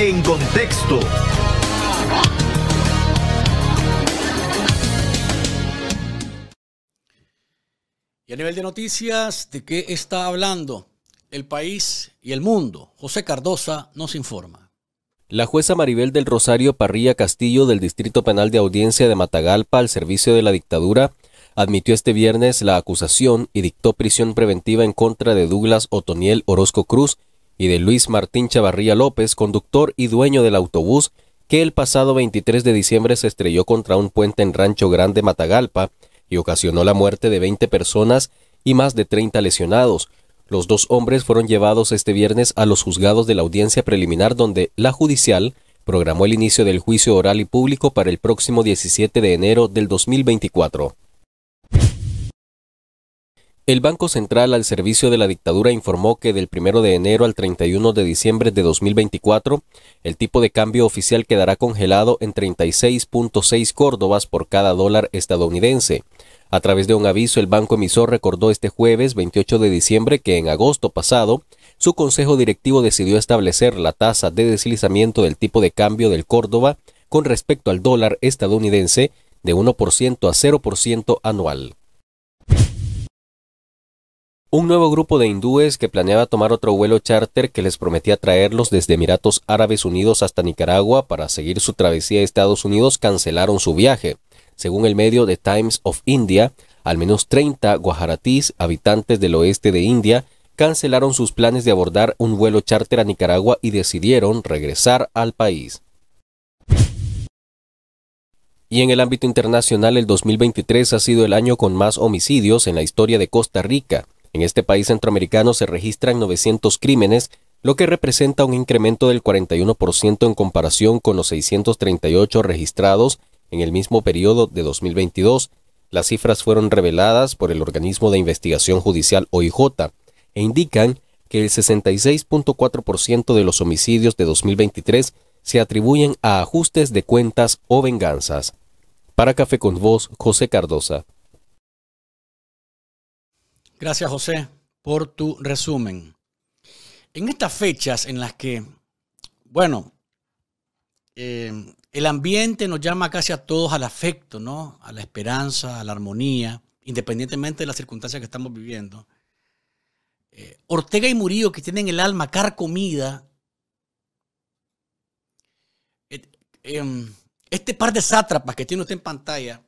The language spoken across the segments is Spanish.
En contexto. Y a nivel de noticias, ¿de qué está hablando el país y el mundo? José Cardosa nos informa. La jueza Maribel del Rosario Parrilla Castillo del Distrito Penal de Audiencia de Matagalpa al servicio de la dictadura admitió este viernes la acusación y dictó prisión preventiva en contra de Douglas Otoniel Orozco Cruz y de Luis Martín Chavarría López, conductor y dueño del autobús, que el pasado 23 de diciembre se estrelló contra un puente en Rancho Grande, Matagalpa, y ocasionó la muerte de 20 personas y más de 30 lesionados. Los dos hombres fueron llevados este viernes a los juzgados de la audiencia preliminar donde la judicial programó el inicio del juicio oral y público para el próximo 17 de enero del 2024. El Banco Central al servicio de la dictadura informó que del 1 de enero al 31 de diciembre de 2024, el tipo de cambio oficial quedará congelado en 36.6 córdobas por cada dólar estadounidense. A través de un aviso, el banco emisor recordó este jueves 28 de diciembre que en agosto pasado, su consejo directivo decidió establecer la tasa de deslizamiento del tipo de cambio del Córdoba con respecto al dólar estadounidense de 1% a 0% anual. Un nuevo grupo de hindúes que planeaba tomar otro vuelo charter que les prometía traerlos desde Emiratos Árabes Unidos hasta Nicaragua para seguir su travesía a Estados Unidos cancelaron su viaje. Según el medio The Times of India, al menos 30 guajaratís, habitantes del oeste de India, cancelaron sus planes de abordar un vuelo charter a Nicaragua y decidieron regresar al país. Y en el ámbito internacional, el 2023 ha sido el año con más homicidios en la historia de Costa Rica. En este país centroamericano se registran 900 crímenes, lo que representa un incremento del 41% en comparación con los 638 registrados en el mismo periodo de 2022. Las cifras fueron reveladas por el organismo de investigación judicial OIJ e indican que el 66.4% de los homicidios de 2023 se atribuyen a ajustes de cuentas o venganzas. Para Café con Voz, José Cardosa. Gracias, José, por tu resumen. En estas fechas en las que, bueno, eh, el ambiente nos llama casi a todos al afecto, ¿no? A la esperanza, a la armonía, independientemente de las circunstancias que estamos viviendo. Eh, Ortega y Murillo, que tienen el alma carcomida, eh, este par de sátrapas que tiene usted en pantalla,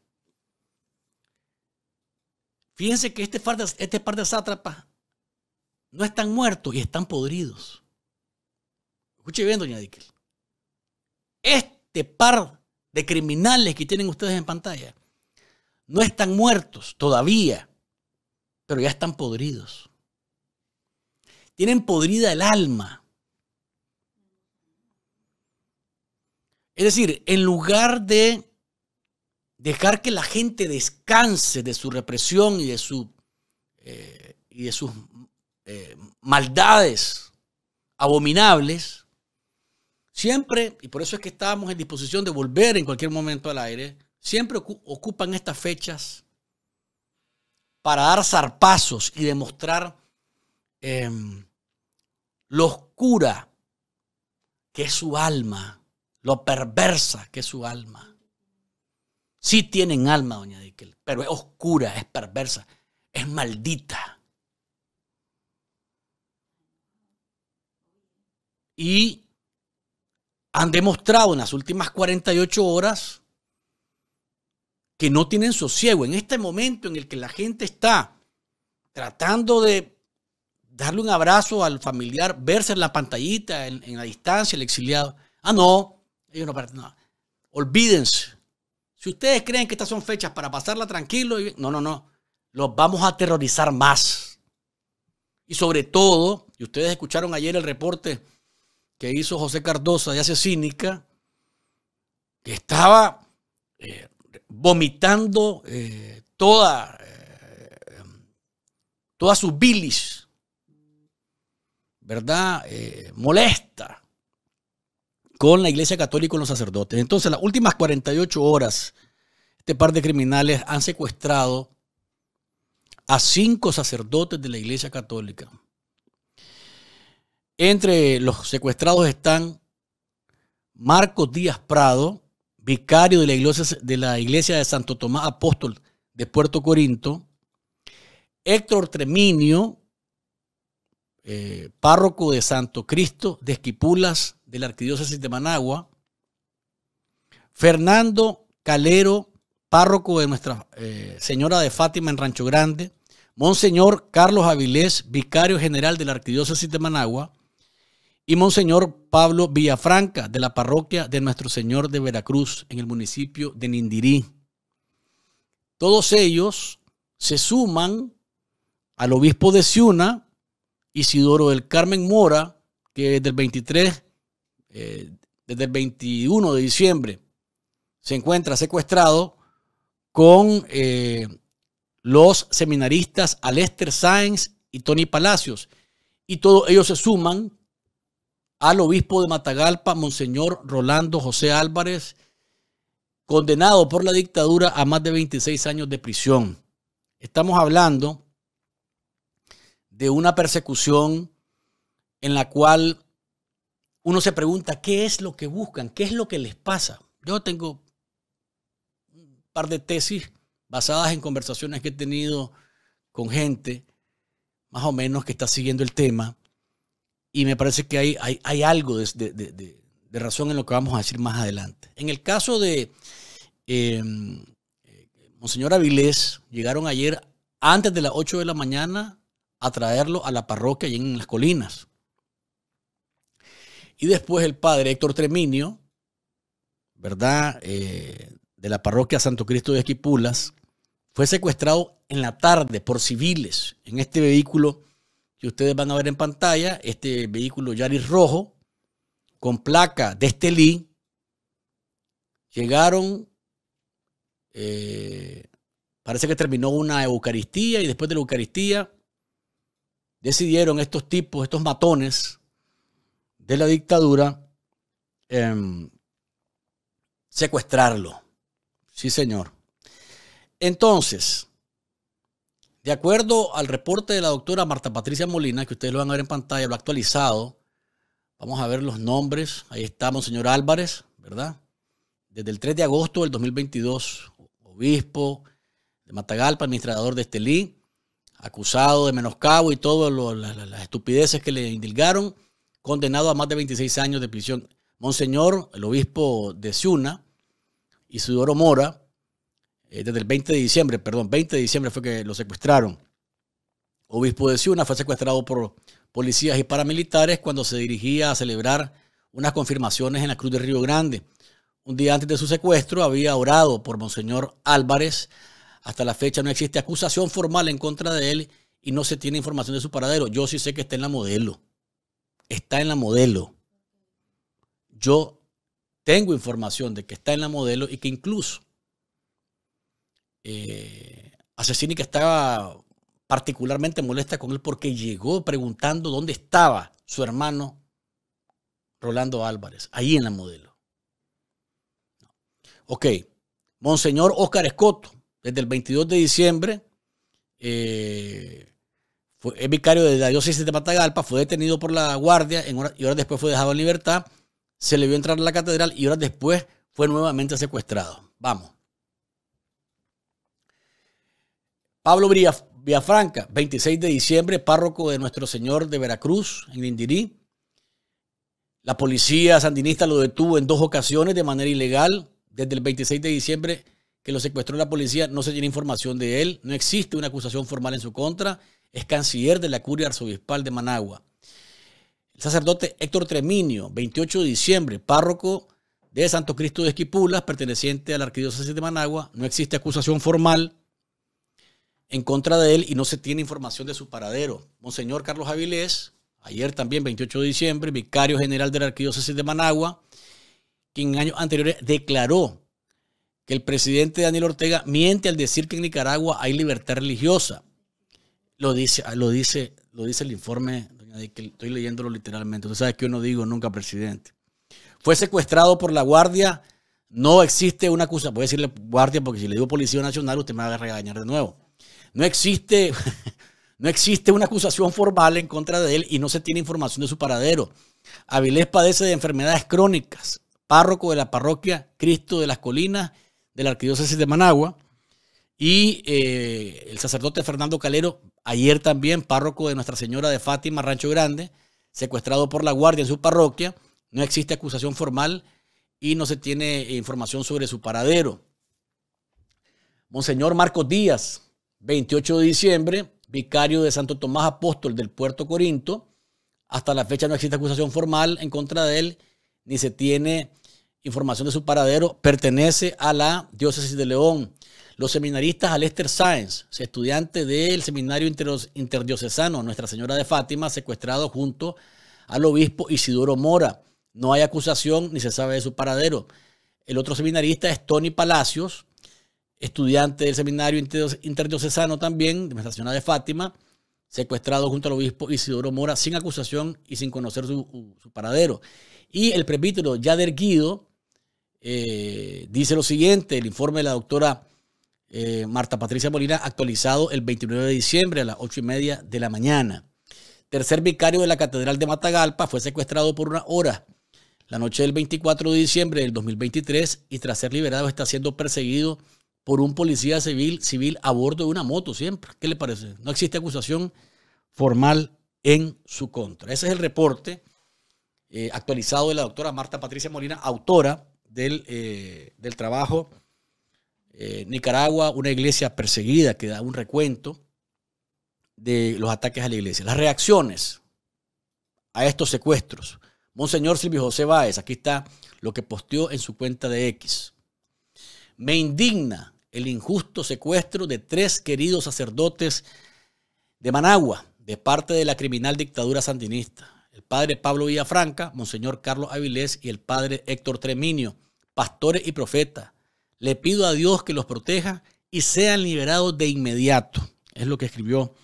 Fíjense que este, este par de, este sátrapas no están muertos y están podridos. Escuche bien, doña Dickel. Este par de criminales que tienen ustedes en pantalla no están muertos todavía, pero ya están podridos. Tienen podrida el alma. Es decir, en lugar de dejar que la gente descanse de su represión y de, su, eh, y de sus eh, maldades abominables, siempre, y por eso es que estábamos en disposición de volver en cualquier momento al aire, siempre ocupan estas fechas para dar zarpazos y demostrar em, lo oscura que es su alma, lo perversa que es su alma. Sí tienen alma, doña Díquel, pero es oscura, es perversa, es maldita. Y han demostrado en las últimas 48 horas que no tienen sosiego. En este momento en el que la gente está tratando de darle un abrazo al familiar, verse en la pantallita, en, la distancia, el exiliado. Ah, no, ellos no, no olvídense. Si ustedes creen que estas son fechas para pasarla tranquilo, no, no, no. Los vamos a aterrorizar más. Y sobre todo, y ustedes escucharon ayer el reporte que hizo José Cardosa de Hace Cínica, que estaba eh, vomitando eh, toda, eh, toda su bilis, ¿verdad? molesta con la Iglesia Católica y los sacerdotes. Entonces, las últimas 48 horas, este par de criminales han secuestrado a cinco sacerdotes de la Iglesia Católica. Entre los secuestrados están Marcos Díaz Prado, vicario de la Iglesia de, Santo Tomás Apóstol de Puerto Corinto, Héctor Treminio, eh, párroco de Santo Cristo de Esquipulas, de la Arquidiócesis de Managua, Fernando Calero, párroco de Nuestra eh, Señora de Fátima en Rancho Grande, Monseñor Carlos Avilés, vicario general de la Arquidiócesis de Managua, y Monseñor Pablo Villafranca, de la parroquia de Nuestro Señor de Veracruz, en el municipio de Nindirí. Todos ellos se suman al obispo de Ciuna, Isidoro del Carmen Mora, que desde el 23 eh, desde el 21 de diciembre, se encuentra secuestrado con eh, los seminaristas Alester Sáenz y Tony Palacios. Y todos ellos se suman al obispo de Matagalpa, Monseñor Rolando José Álvarez, condenado por la dictadura a más de 26 años de prisión. Estamos hablando de una persecución en la cual uno se pregunta qué es lo que buscan, qué es lo que les pasa. Yo tengo un par de tesis basadas en conversaciones que he tenido con gente, más o menos, que está siguiendo el tema, y me parece que hay, hay, algo de, razón en lo que vamos a decir más adelante. En el caso de em, eh, Monseñor Avilés, llegaron ayer antes de las 8 de la mañana a traerlo a la parroquia y en las colinas. Y después el padre Héctor Treminio, ¿verdad? Eh, de la parroquia Santo Cristo de Esquipulas, fue secuestrado en la tarde por civiles en este vehículo que ustedes van a ver en pantalla, este vehículo Yaris rojo con placa de Estelí. Llegaron, eh, parece que terminó una Eucaristía y después de la Eucaristía decidieron estos tipos, estos matones, de la dictadura em, secuestrarlo. Sí, señor. Entonces, de acuerdo al reporte de la doctora Marta Patricia Molina, que ustedes lo van a ver en pantalla, lo ha actualizado, vamos a ver los nombres. Ahí estamos, señor Álvarez, ¿verdad? Desde el 3 de agosto del 2022, obispo de Matagalpa, administrador de Estelí, acusado de menoscabo y todas las estupideces que le indilgaron condenado a más de 26 años de prisión. Monseñor, el obispo de Ciuna, Isidoro Mora, eh, desde el 20 de diciembre, perdón, 20 de diciembre fue que lo secuestraron. Obispo de Ciuna fue secuestrado por policías y paramilitares cuando se dirigía a celebrar unas confirmaciones en la Cruz de Río Grande. Un día antes de su secuestro había orado por Monseñor Álvarez. Hasta la fecha no existe acusación formal en contra de él y no se tiene información de su paradero. Yo sí sé que está en la modelo está en la modelo. Yo tengo información de que está en la modelo y que incluso eh, Asesini que estaba particularmente molesta con él porque llegó preguntando dónde estaba su hermano Rolando Álvarez, ahí en la modelo. Ok, Monseñor Oscar Escoto, desde el 22 de diciembre, eh, es vicario de la diócesis de Matagalpa, fue detenido por la guardia y horas después fue dejado en libertad. Se le vio entrar a la catedral y horas después fue nuevamente secuestrado. Vamos. Pablo Villafranca, 26 de diciembre, párroco de Nuestro Señor de Veracruz, en Indirí. La policía sandinista lo detuvo en dos ocasiones de manera ilegal. Desde el 26 de diciembre que lo secuestró la policía, no se tiene información de él. No existe una acusación formal en su contra es canciller de la Curia Arzobispal de Managua. El sacerdote Héctor Treminio, 28 de diciembre, párroco de Santo Cristo de Esquipulas, perteneciente a la Arquidiócesis de Managua. No existe acusación formal en contra de él y no se tiene información de su paradero. Monseñor Carlos Avilés, ayer también, 28 de diciembre, vicario general de la Arquidiócesis de Managua, quien en años anteriores declaró que el presidente Daniel Ortega miente al decir que en Nicaragua hay libertad religiosa. Lo dice, ah, lo dice, lo dice el informe, doña estoy leyéndolo literalmente. Tú sabes que yo no digo nunca presidente. Fue secuestrado por la Guardia. No existe una acusación. Voy a decirle Guardia porque si le digo Policía Nacional, usted me va a regañar de nuevo. No existe, no existe una acusación formal en contra de él y no se tiene información de su paradero. Avilés padece de enfermedades crónicas, párroco de la parroquia Cristo de las Colinas de la Arquidiócesis de Managua. Y eh, el sacerdote Fernando Calero Ayer también, párroco de Nuestra Señora de Fátima, Rancho Grande, secuestrado por la guardia en su parroquia. No existe acusación formal y no se tiene eh, información sobre su paradero. Monseñor Marcos Díaz, 28 de diciembre, vicario de Santo Tomás Apóstol del Puerto Corinto. Hasta la fecha no existe acusación formal en contra de él, ni se tiene información de su paradero. Pertenece a la diócesis de León. Los seminaristas Alester Sáenz, estudiante del seminario interdiocesano Nuestra Señora de Fátima, secuestrado junto al obispo Isidoro Mora. No hay acusación ni se sabe de su paradero. El otro seminarista es Tony Palacios, estudiante del seminario interdiocesano también, de Nuestra Señora de Fátima, secuestrado junto al obispo Isidoro Mora sin acusación y sin conocer su, paradero. Y el prebítero ya Guido eh, dice lo siguiente, el informe de la doctora eh, Marta Patricia Molina, actualizado el 29 de diciembre a las 8 y media de la mañana. Tercer vicario de la Catedral de Matagalpa fue secuestrado por una hora la noche del 24 de diciembre del 2023 y tras ser liberado está siendo perseguido por un policía civil, civil a bordo de una moto siempre. ¿Qué le parece? No existe acusación formal en su contra. Ese es el reporte eh, actualizado de la doctora Marta Patricia Molina, autora del, eh, del trabajo eh, Nicaragua, una iglesia perseguida que da un recuento de los ataques a la iglesia. Las reacciones a estos secuestros. Monseñor Silvio José Báez, aquí está lo que posteó en su cuenta de X. Me indigna el injusto secuestro de tres queridos sacerdotes de Managua de parte de la criminal dictadura sandinista. El padre Pablo Villafranca, Monseñor Carlos Avilés y el padre Héctor Treminio, pastores y profetas le pido a Dios que los proteja y sean liberados de inmediato. Es lo que escribió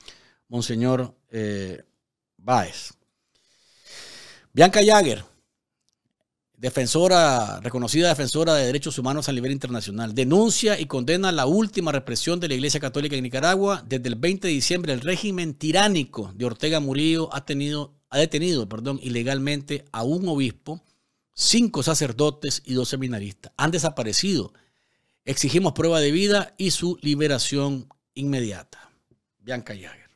Monseñor eh, Báez. Bianca Jagger, defensora, reconocida defensora de derechos humanos a nivel internacional, denuncia y condena la última represión de la Iglesia Católica en Nicaragua. Desde el 20 de diciembre, el régimen tiránico de Ortega Murillo ha, tenido, ha detenido perdón, ilegalmente a un obispo, cinco sacerdotes y dos seminaristas. Han desaparecido Exigimos prueba de vida y su liberación inmediata. Bianca Jagger.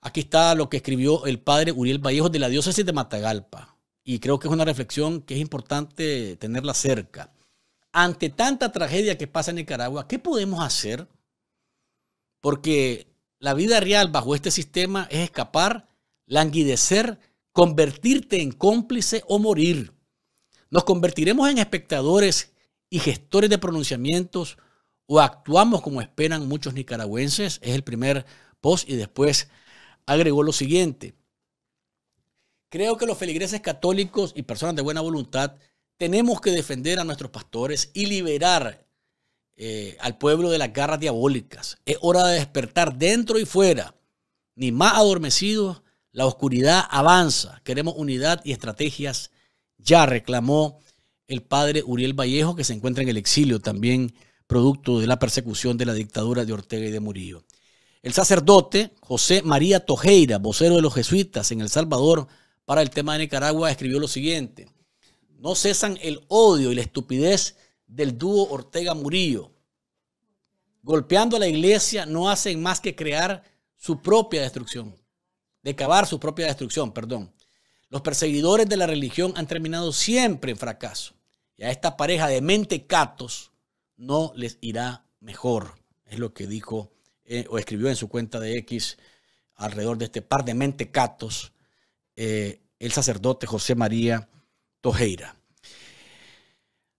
Aquí está lo que escribió el padre Uriel Vallejo de la diócesis de Matagalpa. Y creo que es una reflexión que es importante tenerla cerca. Ante tanta tragedia que pasa en Nicaragua, ¿qué podemos hacer? Porque la vida real bajo este sistema es escapar, languidecer, convertirte en cómplice o morir. Nos convertiremos en espectadores y gestores de pronunciamientos o actuamos como esperan muchos nicaragüenses? Es el primer post y después agregó lo siguiente. Creo que los feligreses católicos y personas de buena voluntad tenemos que defender a nuestros pastores y liberar eh, al pueblo de las garras diabólicas. Es hora de despertar dentro y fuera. Ni más adormecidos, la oscuridad avanza. Queremos unidad y estrategias. Ya reclamó el padre Uriel Vallejo, que se encuentra en el exilio también, producto de la persecución de la dictadura de Ortega y de Murillo. El sacerdote José María Tojeira, vocero de los jesuitas en El Salvador para el tema de Nicaragua, escribió lo siguiente. No cesan el odio y la estupidez del dúo Ortega-Murillo. Golpeando a la iglesia no hacen más que crear su propia destrucción, de cavar su propia destrucción, perdón. Los perseguidores de la religión han terminado siempre en fracaso. Y a esta pareja de mentecatos no les irá mejor. Es lo que dijo eh, o escribió en su cuenta de X alrededor de este par de mentecatos eh, el sacerdote José María Tojeira.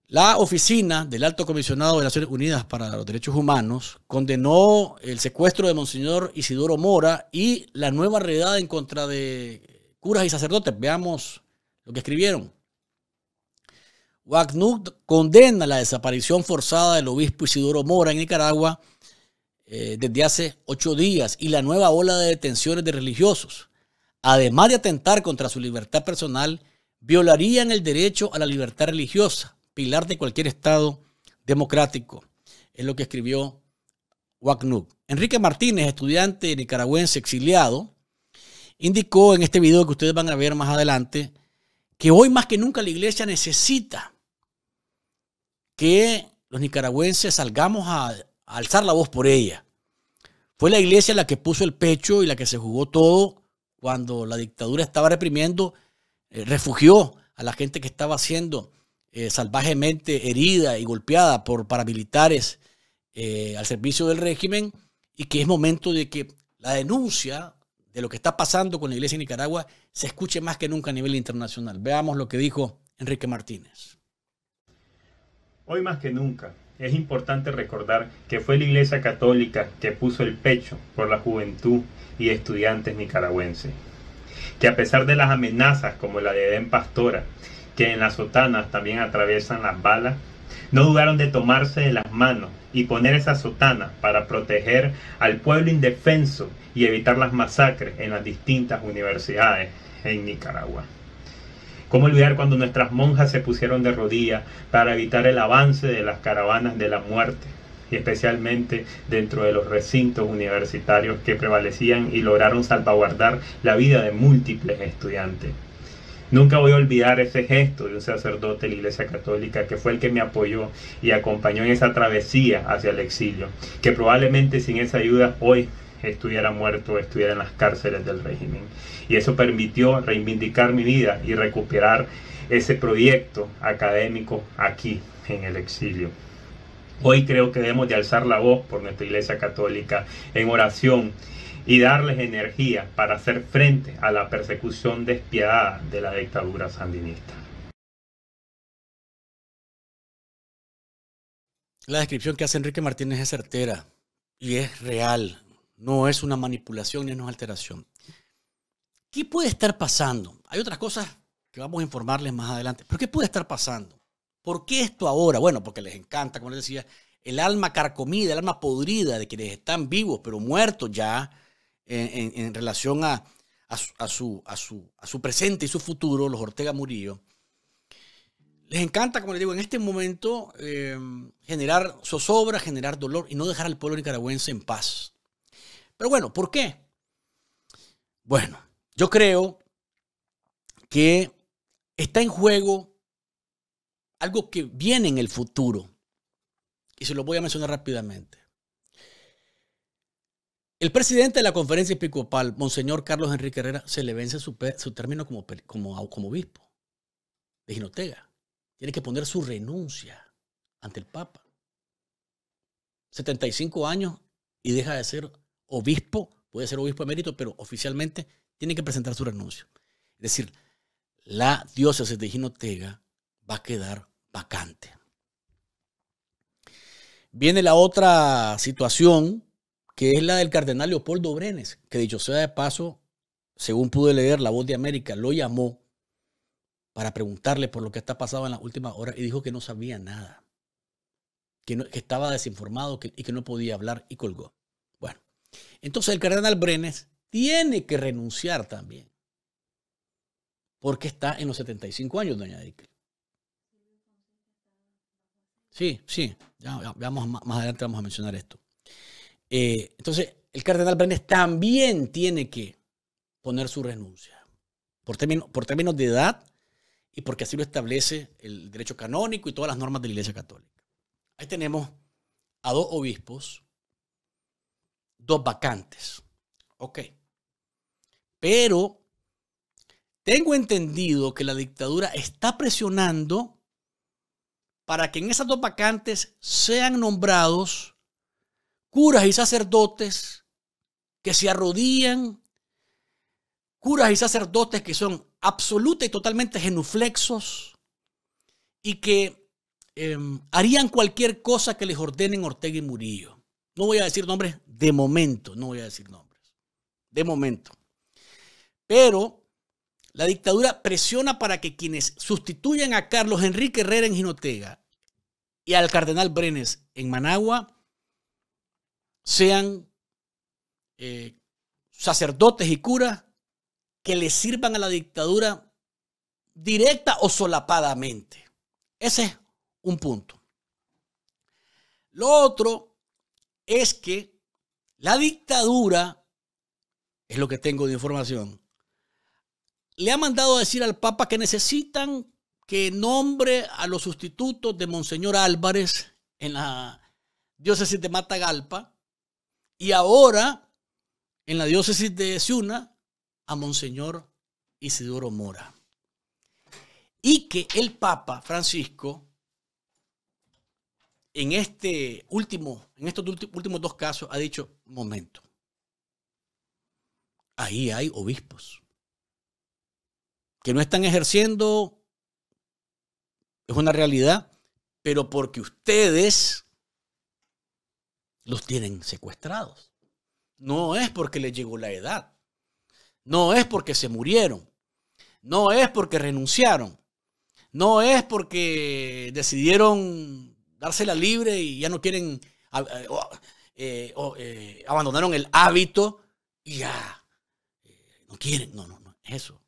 La oficina del Alto Comisionado de Naciones Unidas para los Derechos Humanos condenó el secuestro de Monseñor Isidoro Mora y la nueva redada en contra de curas y sacerdotes. Veamos lo que escribieron. Wagnut condena la desaparición forzada del obispo Isidoro Mora en Nicaragua eh, desde hace ocho días y la nueva ola de detenciones de religiosos. Además de atentar contra su libertad personal, violarían el derecho a la libertad religiosa, pilar de cualquier Estado democrático. Es lo que escribió Wagnut. Enrique Martínez, estudiante nicaragüense exiliado, indicó en este video que ustedes van a ver más adelante que hoy más que nunca la iglesia necesita que los nicaragüenses salgamos a, alzar la voz por ella. Fue la iglesia la que puso el pecho y la que se jugó todo cuando la dictadura estaba reprimiendo, eh, refugió a la gente que estaba siendo eh, salvajemente herida y golpeada por paramilitares eh, al servicio del régimen y que es momento de que la denuncia de lo que está pasando con la iglesia en Nicaragua se escuche más que nunca a nivel internacional. Veamos lo que dijo Enrique Martínez. Hoy más que nunca es importante recordar que fue la Iglesia Católica que puso el pecho por la juventud y estudiantes nicaragüenses, que a pesar de las amenazas como la de Edén Pastora, que en las sotanas también atraviesan las balas, no dudaron de tomarse de las manos y poner esa sotana para proteger al pueblo indefenso y evitar las masacres en las distintas universidades en Nicaragua. ¿Cómo olvidar cuando nuestras monjas se pusieron de rodillas para evitar el avance de las caravanas de la muerte? y especialmente dentro de los recintos universitarios que prevalecían y lograron salvaguardar la vida de múltiples estudiantes. Nunca voy a olvidar ese gesto de un sacerdote de la Iglesia Católica que fue el que me apoyó y acompañó en esa travesía hacia el exilio, que probablemente sin esa ayuda hoy estuviera muerto, estuviera en las cárceles del régimen. Y eso permitió reivindicar mi vida y recuperar ese proyecto académico aquí, en el exilio. Hoy creo que debemos de alzar la voz por nuestra Iglesia Católica en oración y darles energía para hacer frente a la persecución despiadada de la dictadura sandinista. La descripción que hace Enrique Martínez es certera y es real no es una manipulación ni es una alteración. ¿Qué puede estar pasando? Hay otras cosas que vamos a informarles más adelante, pero ¿qué puede estar pasando? ¿Por qué esto ahora? Bueno, porque les encanta, como les decía, el alma carcomida, el alma podrida de quienes están vivos pero muertos ya en, relación a, su, presente y su futuro, los Ortega Murillo les encanta, como les digo, en este momento eh, generar zozobra, generar dolor y no dejar al pueblo nicaragüense en paz. Pero bueno, ¿por qué? Bueno, yo creo que está en juego algo que viene en el futuro. Y se lo voy a mencionar rápidamente. El presidente de la conferencia episcopal, Monseñor Carlos Enrique Herrera, se le vence su, su término como, como, como obispo de Ginotega. Tiene que poner su renuncia ante el Papa. 75 años y deja de ser obispo, puede ser obispo emérito, pero oficialmente tiene que presentar su renuncio. Es decir, la diócesis de Ginotega va a quedar vacante. Viene la otra situación, que es la del cardenal Leopoldo Brenes, que dicho sea de paso, según pude leer, la voz de América lo llamó para preguntarle por lo que está pasado en las últimas horas y dijo que no sabía nada, que, estaba desinformado y que no podía hablar y colgó. Entonces el cardenal Brenes tiene que renunciar también, porque está en los 75 años, doña Dickel. Sí, sí, ya, vamos, más adelante vamos a mencionar esto. Eh, entonces, el cardenal Brenes también tiene que poner su renuncia, por, por términos de edad y porque así lo establece el derecho canónico y todas las normas de la Iglesia Católica. Ahí tenemos a dos obispos dos vacantes. Ok. Pero tengo entendido que la dictadura está presionando para que en esas dos vacantes sean nombrados curas y sacerdotes que se arrodillan, curas y sacerdotes que son absoluta y totalmente genuflexos y que em, harían cualquier cosa que les ordenen Ortega y Murillo. No voy a decir nombres de momento, no voy a decir nombres, de momento. Pero la dictadura presiona para que quienes sustituyan a Carlos Enrique Herrera en Ginotega y al cardenal Brenes en Managua sean eh, sacerdotes y curas que le sirvan a la dictadura directa o solapadamente. Ese es un punto. Lo otro es que la dictadura, es lo que tengo de información, le ha mandado a decir al Papa que necesitan que nombre a los sustitutos de Monseñor Álvarez en la diócesis de Matagalpa y ahora en la diócesis de Ciuna a Monseñor Isidoro Mora. Y que el Papa Francisco en, este último, en estos últimos dos casos ha dicho, momento, ahí hay obispos que no están ejerciendo, es una realidad, pero porque ustedes los tienen secuestrados. No es porque les llegó la edad, no es porque se murieron, no es porque renunciaron, no es porque decidieron dársela libre y ya no quieren, eh, eh, abandonaron el hábito y ya, eh, no quieren, no, no, no, eso.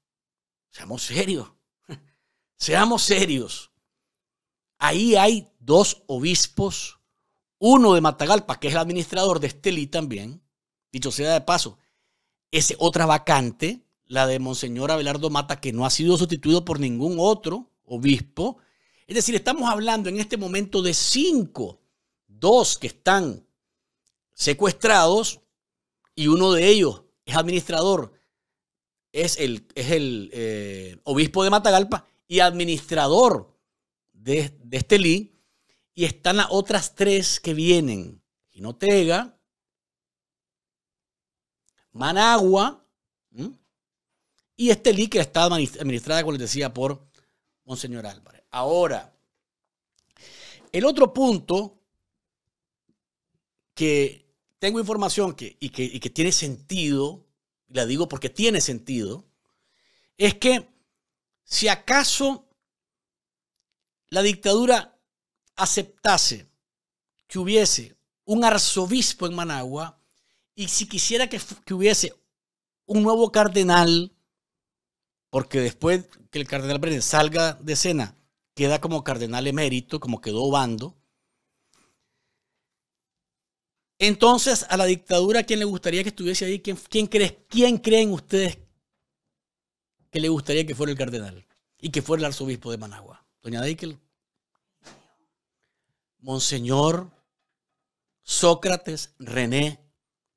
Seamos serios, seamos serios. Ahí hay dos obispos, uno de Matagalpa, que es el administrador de Estelí también, dicho sea de paso, ese otra vacante, la de Monseñor Abelardo Mata, que no ha sido sustituido por ningún otro obispo, es decir, estamos hablando en este momento de cinco, dos que están secuestrados y uno de ellos es administrador, es el, es el eh, obispo de Matagalpa y administrador de, este Estelí. Y están las otras tres que vienen, Ginotega, Managua y este Estelí, que está administrada, como les decía, por Monseñor Álvarez. Ahora, el otro punto que tengo información que, y, que, tiene sentido, la digo porque tiene sentido, es que si acaso la dictadura aceptase que hubiese un arzobispo en Managua y si quisiera que, hubiese un nuevo cardenal, porque después que el cardenal Brenes salga de escena, queda como cardenal emérito, como quedó bando Entonces, a la dictadura, ¿quién le gustaría que estuviese ahí? ¿Quién, quién, ¿Quién creen ustedes que le gustaría que fuera el cardenal y que fuera el arzobispo de Managua? Doña Deikel. Monseñor Sócrates René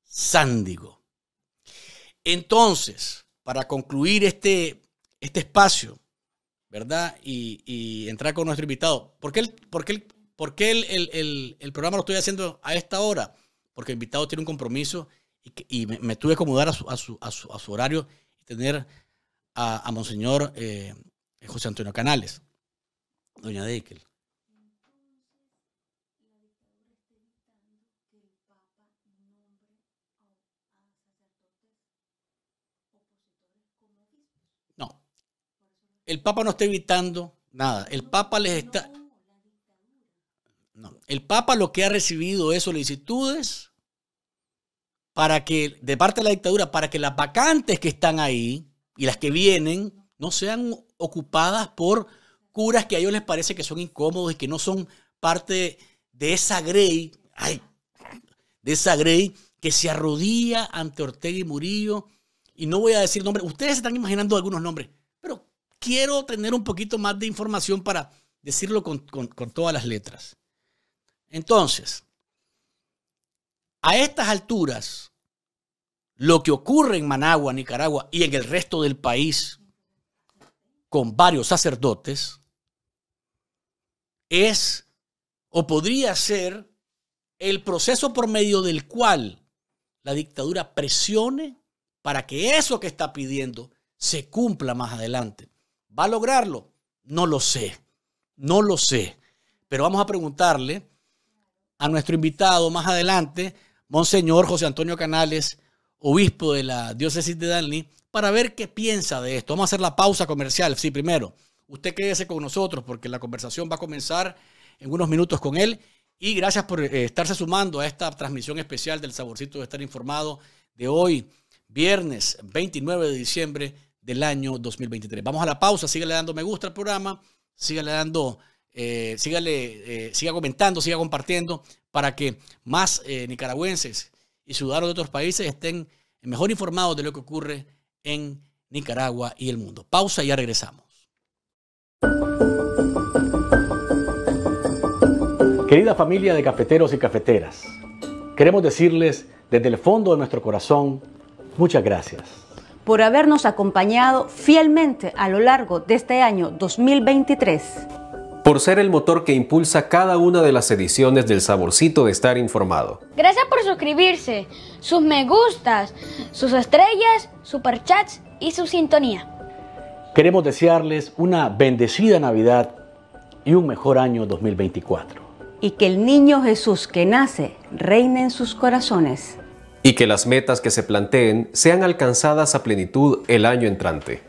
Sándigo. Entonces, para concluir este, este espacio, ¿verdad? Y, entrar con nuestro invitado. ¿Por qué, el, por el, el, programa lo estoy haciendo a esta hora? Porque el invitado tiene un compromiso y, me, tuve que acomodar a su, a su, a su, a su horario y tener a, Monseñor eh, José Antonio Canales, doña Deikel. el Papa no está evitando nada. El Papa les está... el Papa lo que ha recibido es solicitudes para que, de parte de la dictadura, para que las vacantes que están ahí y las que vienen no sean ocupadas por curas que a ellos les parece que son incómodos y que no son parte de esa grey, ay, de esa grey que se arrodilla ante Ortega y Murillo. Y no voy a decir nombres, ustedes se están imaginando algunos nombres quiero tener un poquito más de información para decirlo con, todas las letras. Entonces, a estas alturas, lo que ocurre en Managua, Nicaragua y en el resto del país con varios sacerdotes es o podría ser el proceso por medio del cual la dictadura presione para que eso que está pidiendo se cumpla más adelante. ¿Va a lograrlo? No lo sé, no lo sé. Pero vamos a preguntarle a nuestro invitado más adelante, Monseñor José Antonio Canales, obispo de la diócesis de Danlí, para ver qué piensa de esto. Vamos a hacer la pausa comercial, sí, primero. Usted quédese con nosotros porque la conversación va a comenzar en unos minutos con él. Y gracias por eh, estarse sumando a esta transmisión especial del Saborcito de Estar Informado de hoy, viernes 29 de diciembre del año 2023. Vamos a la pausa, síganle dando me gusta al programa, sígale dando, eh, sígale, eh, siga comentando, siga compartiendo para que más eh, nicaragüenses y ciudadanos de otros países estén mejor informados de lo que ocurre en Nicaragua y el mundo. Pausa y ya regresamos. Querida familia de cafeteros y cafeteras, queremos decirles desde el fondo de nuestro corazón muchas gracias por habernos acompañado fielmente a lo largo de este año 2023. Por ser el motor que impulsa cada una de las ediciones del Saborcito de Estar Informado. Gracias por suscribirse, sus me gustas, sus estrellas, superchats y su sintonía. Queremos desearles una bendecida Navidad y un mejor año 2024. Y que el niño Jesús que nace reine en sus corazones y que las metas que se planteen sean alcanzadas a plenitud el año entrante.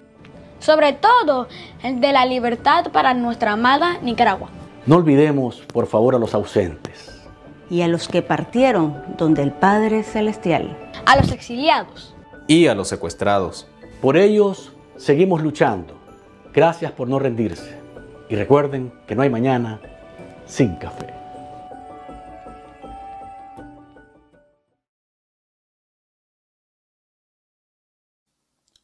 Sobre todo el de la libertad para nuestra amada Nicaragua. No olvidemos, por favor, a los ausentes. Y a los que partieron donde el Padre Celestial. A los exiliados. Y a los secuestrados. Por ellos seguimos luchando. Gracias por no rendirse. Y recuerden que no hay mañana sin café.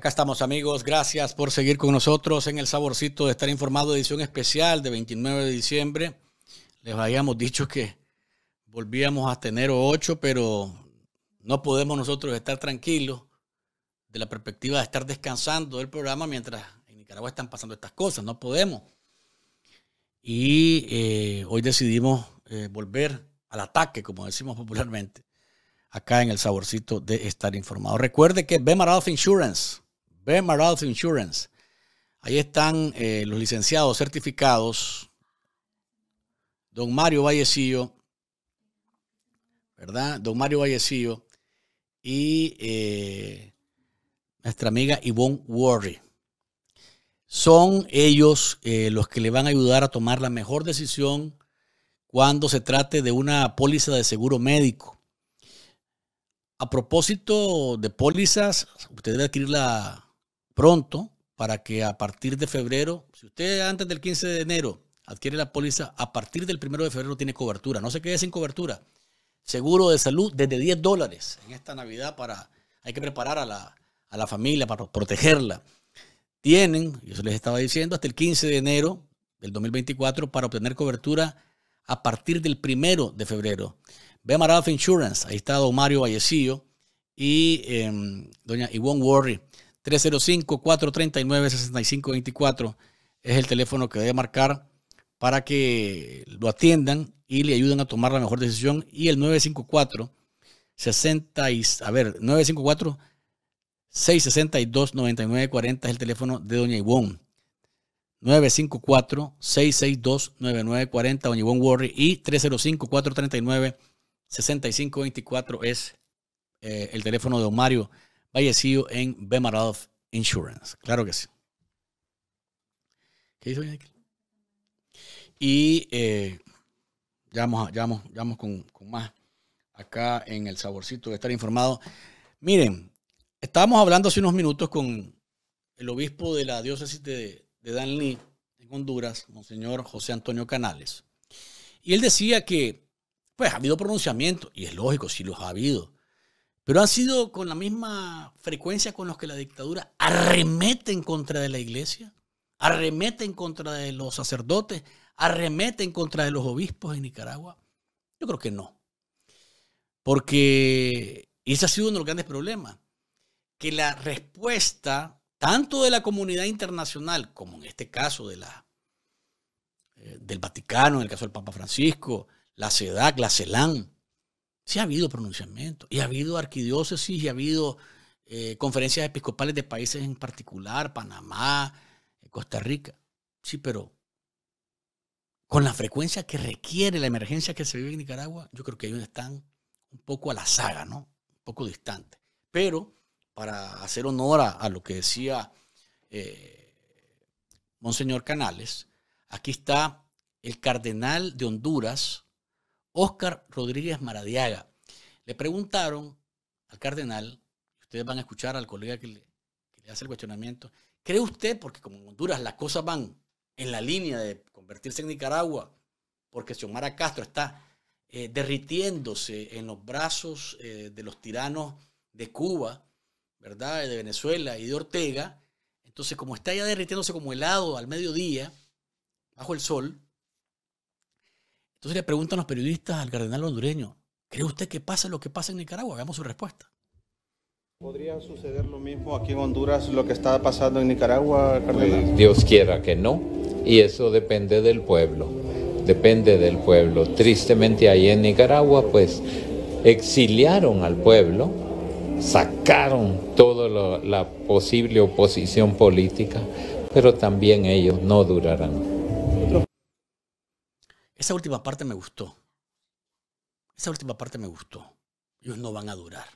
Acá estamos amigos, gracias por seguir con nosotros en el saborcito de estar informado, edición especial de 29 de diciembre. Les habíamos dicho que volvíamos a tener 8, pero no podemos nosotros estar tranquilos de la perspectiva de estar descansando del programa mientras en Nicaragua están pasando estas cosas, no podemos. Y eh, hoy decidimos eh, volver al ataque, como decimos popularmente, acá en el saborcito de estar informado. Recuerde que Bemaralf Insurance Bemaralth Insurance. Ahí están eh, los licenciados certificados. Don Mario Vallecillo, ¿verdad? Don Mario Vallecillo y eh, nuestra amiga Yvonne Worry. Son ellos eh, los que le van a ayudar a tomar la mejor decisión cuando se trate de una póliza de seguro médico. A propósito de pólizas, usted debe adquirir la pronto para que a partir de febrero, si usted antes del 15 de enero adquiere la póliza, a partir del 1 de febrero tiene cobertura. No se quede sin cobertura. Seguro de salud desde 10 dólares en esta Navidad para, hay que preparar a la, a la familia para protegerla. Tienen, yo se les estaba diciendo, hasta el 15 de enero del 2024 para obtener cobertura a partir del 1 de febrero. Bemar Insurance, ahí está don Mario Vallecillo y em, doña Yvonne Worry 305-439-6524 es el teléfono que debe marcar para que lo atiendan y le ayuden a tomar la mejor decisión. Y el 954 60 a ver, 662 9940 es el teléfono de doña Ivonne. 954 662 9940 doña Ivonne Worry y 305 439 6524 es eh, el teléfono de Don Mario fallecido en Bemarov Insurance. Claro que sí. ¿Qué hizo Michael? Y eh, ya, vamos, con, más acá en el saborcito de estar informado. Miren, estábamos hablando hace unos minutos con el obispo de la diócesis de, de Danlí, en Honduras, Monseñor José Antonio Canales. Y él decía que, pues, ha habido pronunciamiento. y es lógico, si los ha habido pero han sido con la misma frecuencia con los que la dictadura arremete en contra de la iglesia, arremete en contra de los sacerdotes, arremete en contra de los obispos en Nicaragua. Yo creo que no. Porque ese ha sido uno de los grandes problemas, que la respuesta tanto de la comunidad internacional como en este caso de la, eh, del Vaticano, en el caso del Papa Francisco, la CEDAC, e la CELAN, Sí ha habido pronunciamiento y ha habido arquidiócesis, y ha habido eh, conferencias episcopales de países en particular, Panamá, eh, Costa Rica. Sí, pero con la frecuencia que requiere la emergencia que se vive en Nicaragua, yo creo que ellos están un poco a la saga, ¿no? Un poco distante. Pero, para hacer honor a, lo que decía eh, Monseñor Canales, aquí está el cardenal de Honduras, Oscar Rodríguez Maradiaga. Le preguntaron al cardenal, ustedes van a escuchar al colega que le, hace el cuestionamiento, ¿cree usted, porque como en Honduras las cosas van en la línea de convertirse en Nicaragua, porque Xiomara Castro está eh, derritiéndose en los brazos eh, de los tiranos de Cuba, ¿verdad? De Venezuela y de Ortega. Entonces, como está ya derritiéndose como helado al mediodía, bajo el sol, entonces le preguntan los periodistas al cardenal hondureño, ¿cree usted que pasa lo que pasa en Nicaragua? Veamos su respuesta. ¿Podría suceder lo mismo aquí en Honduras, lo que está pasando en Nicaragua, cardenal? Pues, Dios quiera que no, y eso depende del pueblo, depende del pueblo. Tristemente ahí en Nicaragua, pues exiliaron al pueblo, sacaron toda la posible oposición política, pero también ellos no durarán. Esa última parte me gustó. Esa última parte me gustó. Ellos no van a durar.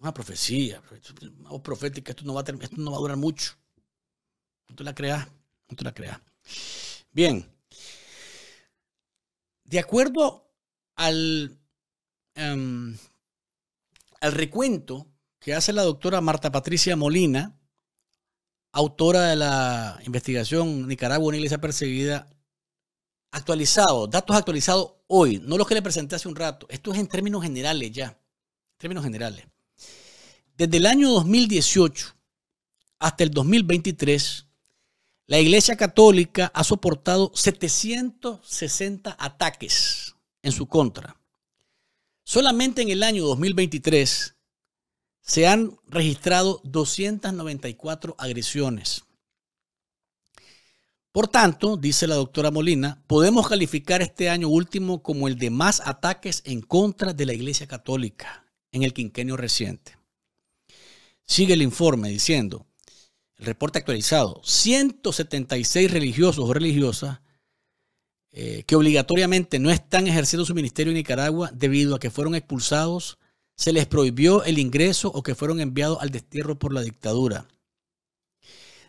Una profecía, una profética, esto no va a, no va a durar mucho. No te la creas, no te la creas. Bien. De acuerdo al, em, al recuento que hace la doctora Marta Patricia Molina, autora de la investigación Nicaragua, una iglesia perseguida, actualizado, datos actualizados hoy, no los que le presenté hace un rato. Esto es en términos generales ya, términos generales. Desde el año 2018 hasta el 2023, la Iglesia Católica ha soportado 760 ataques en su contra. Solamente en el año 2023, se han registrado 294 agresiones. Por tanto, dice la doctora Molina, podemos calificar este año último como el de más ataques en contra de la Iglesia Católica en el quinquenio reciente. Sigue el informe diciendo, el reporte actualizado, 176 religiosos o religiosas eh, que obligatoriamente no están ejerciendo su ministerio en Nicaragua debido a que fueron expulsados se les prohibió el ingreso o que fueron enviados al destierro por la dictadura.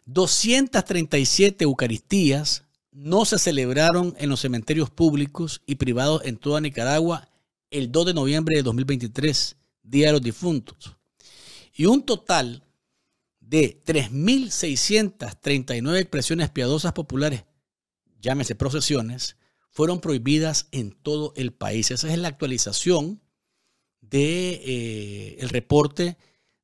237 Eucaristías no se celebraron en los cementerios públicos y privados en toda Nicaragua el 2 de noviembre de 2023, Día de los Difuntos. Y un total de 3.639 expresiones piadosas populares, llámese procesiones, fueron prohibidas en todo el país. Esa es la actualización de, eh, el reporte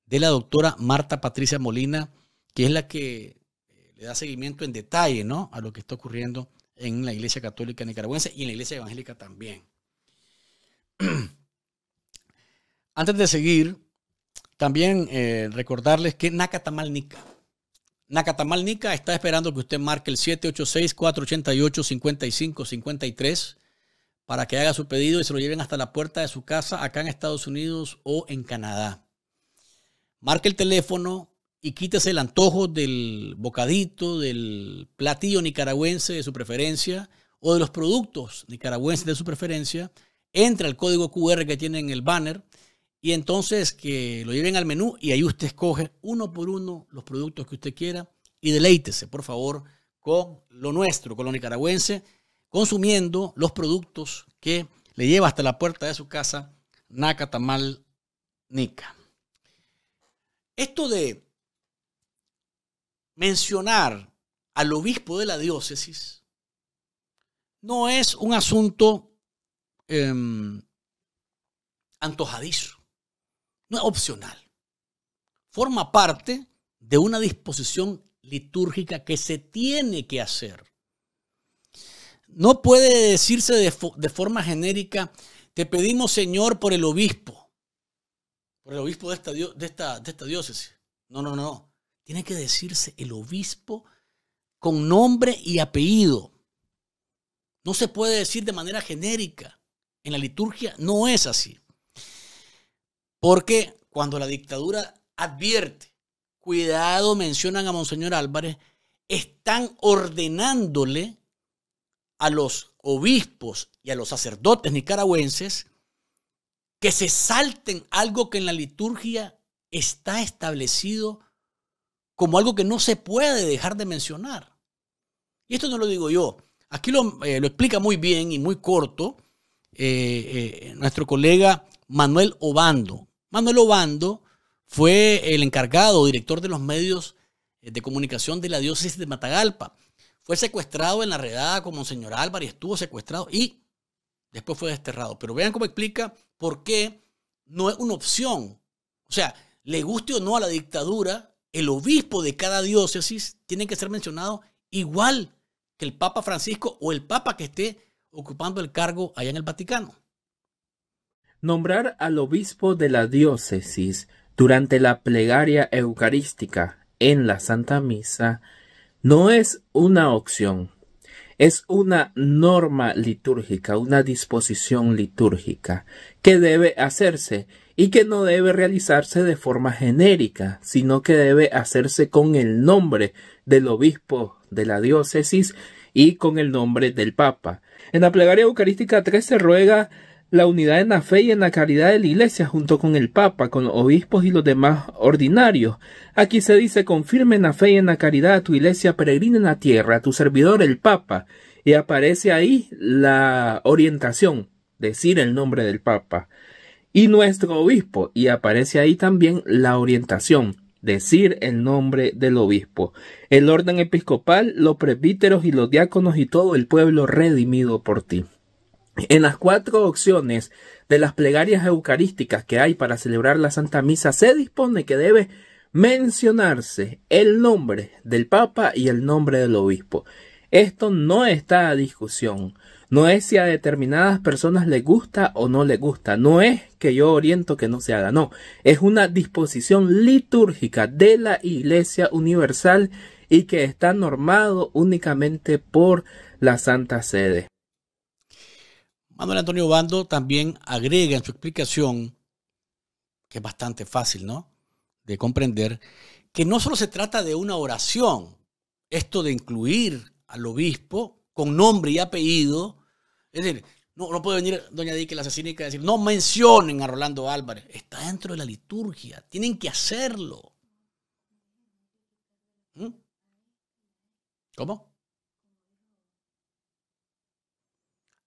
de la doctora Marta Patricia Molina, que es la que eh, le da seguimiento en detalle ¿no? a lo que está ocurriendo en la Iglesia Católica Nicaragüense y en la Iglesia Evangélica también. Antes de seguir, también eh, recordarles que Nacatamalnica, Nacatamalnica está esperando que usted marque el 786-488-5553 para que haga su pedido y se lo lleven hasta la puerta de su casa acá en Estados Unidos o en Canadá. Marque el teléfono y quítese el antojo del bocadito, del platillo nicaragüense de su preferencia o de los productos nicaragüenses de su preferencia. Entra al código QR que tiene en el banner y entonces que lo lleven al menú y ahí usted escoge uno por uno los productos que usted quiera y deleítese, por favor, con lo nuestro, con lo nicaragüense, consumiendo los productos que le lleva hasta la puerta de su casa Nakatamal Nika. Esto de mencionar al obispo de la diócesis no es un asunto em, antojadizo, no es opcional. Forma parte de una disposición litúrgica que se tiene que hacer. No puede decirse de, forma genérica, te pedimos Señor por el obispo, por el obispo de esta, de esta, de esta diócesis. No, no, no. Tiene que decirse el obispo con nombre y apellido. No se puede decir de manera genérica. En la liturgia no es así. Porque cuando la dictadura advierte, cuidado, mencionan a Monseñor Álvarez, están ordenándole a los obispos y a los sacerdotes nicaragüenses que se salten algo que en la liturgia está establecido como algo que no se puede dejar de mencionar. Y esto no lo digo yo. Aquí lo, eh, explica muy bien y muy corto eh, eh, nuestro colega Manuel Obando. Manuel Obando fue el encargado, director de los medios de comunicación de la diócesis de Matagalpa. Fue secuestrado en la redada con Monseñor Álvarez, estuvo secuestrado y después fue desterrado. Pero vean cómo explica por qué no es una opción. O sea, le guste o no a la dictadura, el obispo de cada diócesis tiene que ser mencionado igual que el Papa Francisco o el Papa que esté ocupando el cargo allá en el Vaticano. Nombrar al obispo de la diócesis durante la plegaria eucarística en la Santa Misa no es una opción, es una norma litúrgica, una disposición litúrgica que debe hacerse y que no debe realizarse de forma genérica, sino que debe hacerse con el nombre del obispo de la diócesis y con el nombre del Papa. En la plegaria eucarística 3 se ruega la unidad en la fe y en la caridad de la Iglesia junto con el Papa, con los obispos y los demás ordinarios. Aquí se dice confirme en la fe y en la caridad a tu Iglesia peregrina en la tierra, a tu servidor el Papa, y aparece ahí la orientación, decir el nombre del Papa, y nuestro obispo, y aparece ahí también la orientación, decir el nombre del obispo, el orden episcopal, los presbíteros y los diáconos y todo el pueblo redimido por ti. En las cuatro opciones de las plegarias eucarísticas que hay para celebrar la Santa Misa se dispone que debe mencionarse el nombre del Papa y el nombre del Obispo. Esto no está a discusión. No es si a determinadas personas les gusta o no les gusta. No es que yo oriento que no se haga. No. Es una disposición litúrgica de la Iglesia Universal y que está normado únicamente por la Santa Sede. Manuel Antonio Bando también agrega en su explicación, que es bastante fácil, ¿no? De comprender, que no solo se trata de una oración, esto de incluir al obispo con nombre y apellido, es decir, no, puede venir doña Dique la asesínica a decir, no mencionen a Rolando Álvarez, está dentro de la liturgia, tienen que hacerlo. ¿Mm? ¿Cómo?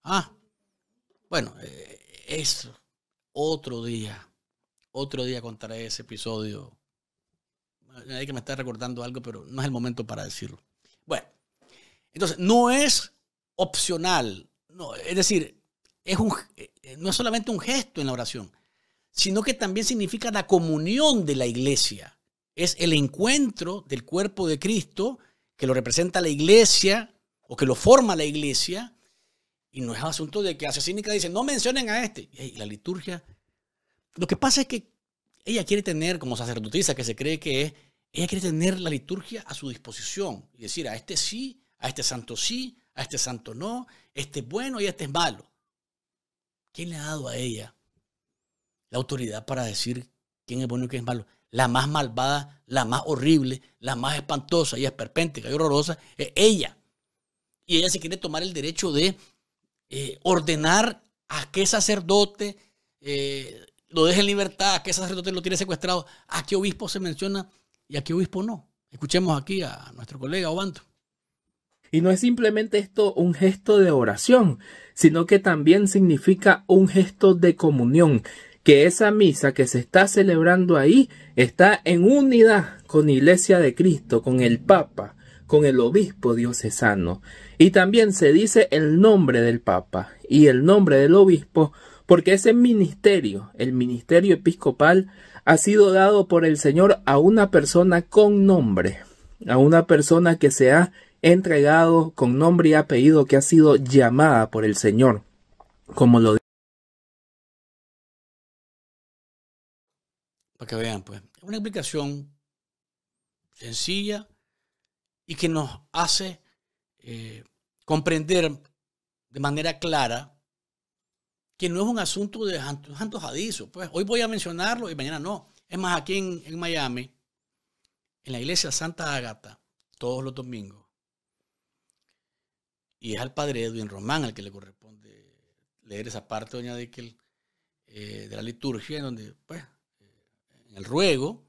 Ah, bueno, eh, es otro día. Otro día contaré ese episodio. Nadie que me está recordando algo, pero no es el momento para decirlo. Bueno, entonces no es opcional. No, es decir, es un, eh, no es solamente un gesto en la oración, sino que también significa la comunión de la iglesia. Es el encuentro del cuerpo de Cristo que lo representa la iglesia o que lo forma la iglesia y no es asunto de que asesínica dice, no mencionen a este. y la liturgia. Lo que pasa es que ella quiere tener, como sacerdotisa que se cree que es, ella quiere tener la liturgia a su disposición. Y decir, a este sí, a este santo sí, a este santo no, este bueno y este es malo. ¿Quién le ha dado a ella la autoridad para decir quién es bueno y quién es malo? La más malvada, la más horrible, la más espantosa y esperpéntica y horrorosa es ella. Y ella se quiere tomar el derecho de eh, ordenar a qué sacerdote eh, lo deje en libertad, a qué sacerdote lo tiene secuestrado, a qué obispo se menciona y a qué obispo no. Escuchemos aquí a nuestro colega Obanto. Y no es simplemente esto un gesto de oración, sino que también significa un gesto de comunión, que esa misa que se está celebrando ahí está en unidad con Iglesia de Cristo, con el Papa, con el obispo diocesano. Y también se dice el nombre del Papa y el nombre del obispo, porque ese ministerio, el ministerio episcopal, ha sido dado por el Señor a una persona con nombre, a una persona que se ha entregado con nombre y apellido, que ha sido llamada por el Señor, como lo Para que vean, pues, una explicación sencilla y que nos hace eh, comprender de manera clara que no es un asunto de antojadizo. Pues hoy voy a mencionarlo y mañana no. Es más, aquí en, Miami, en la iglesia Santa Agata, todos los domingos, y es al padre Edwin Román al que le corresponde leer esa parte, doña Dickel, eh, de la liturgia, en donde, pues, eh, en el ruego,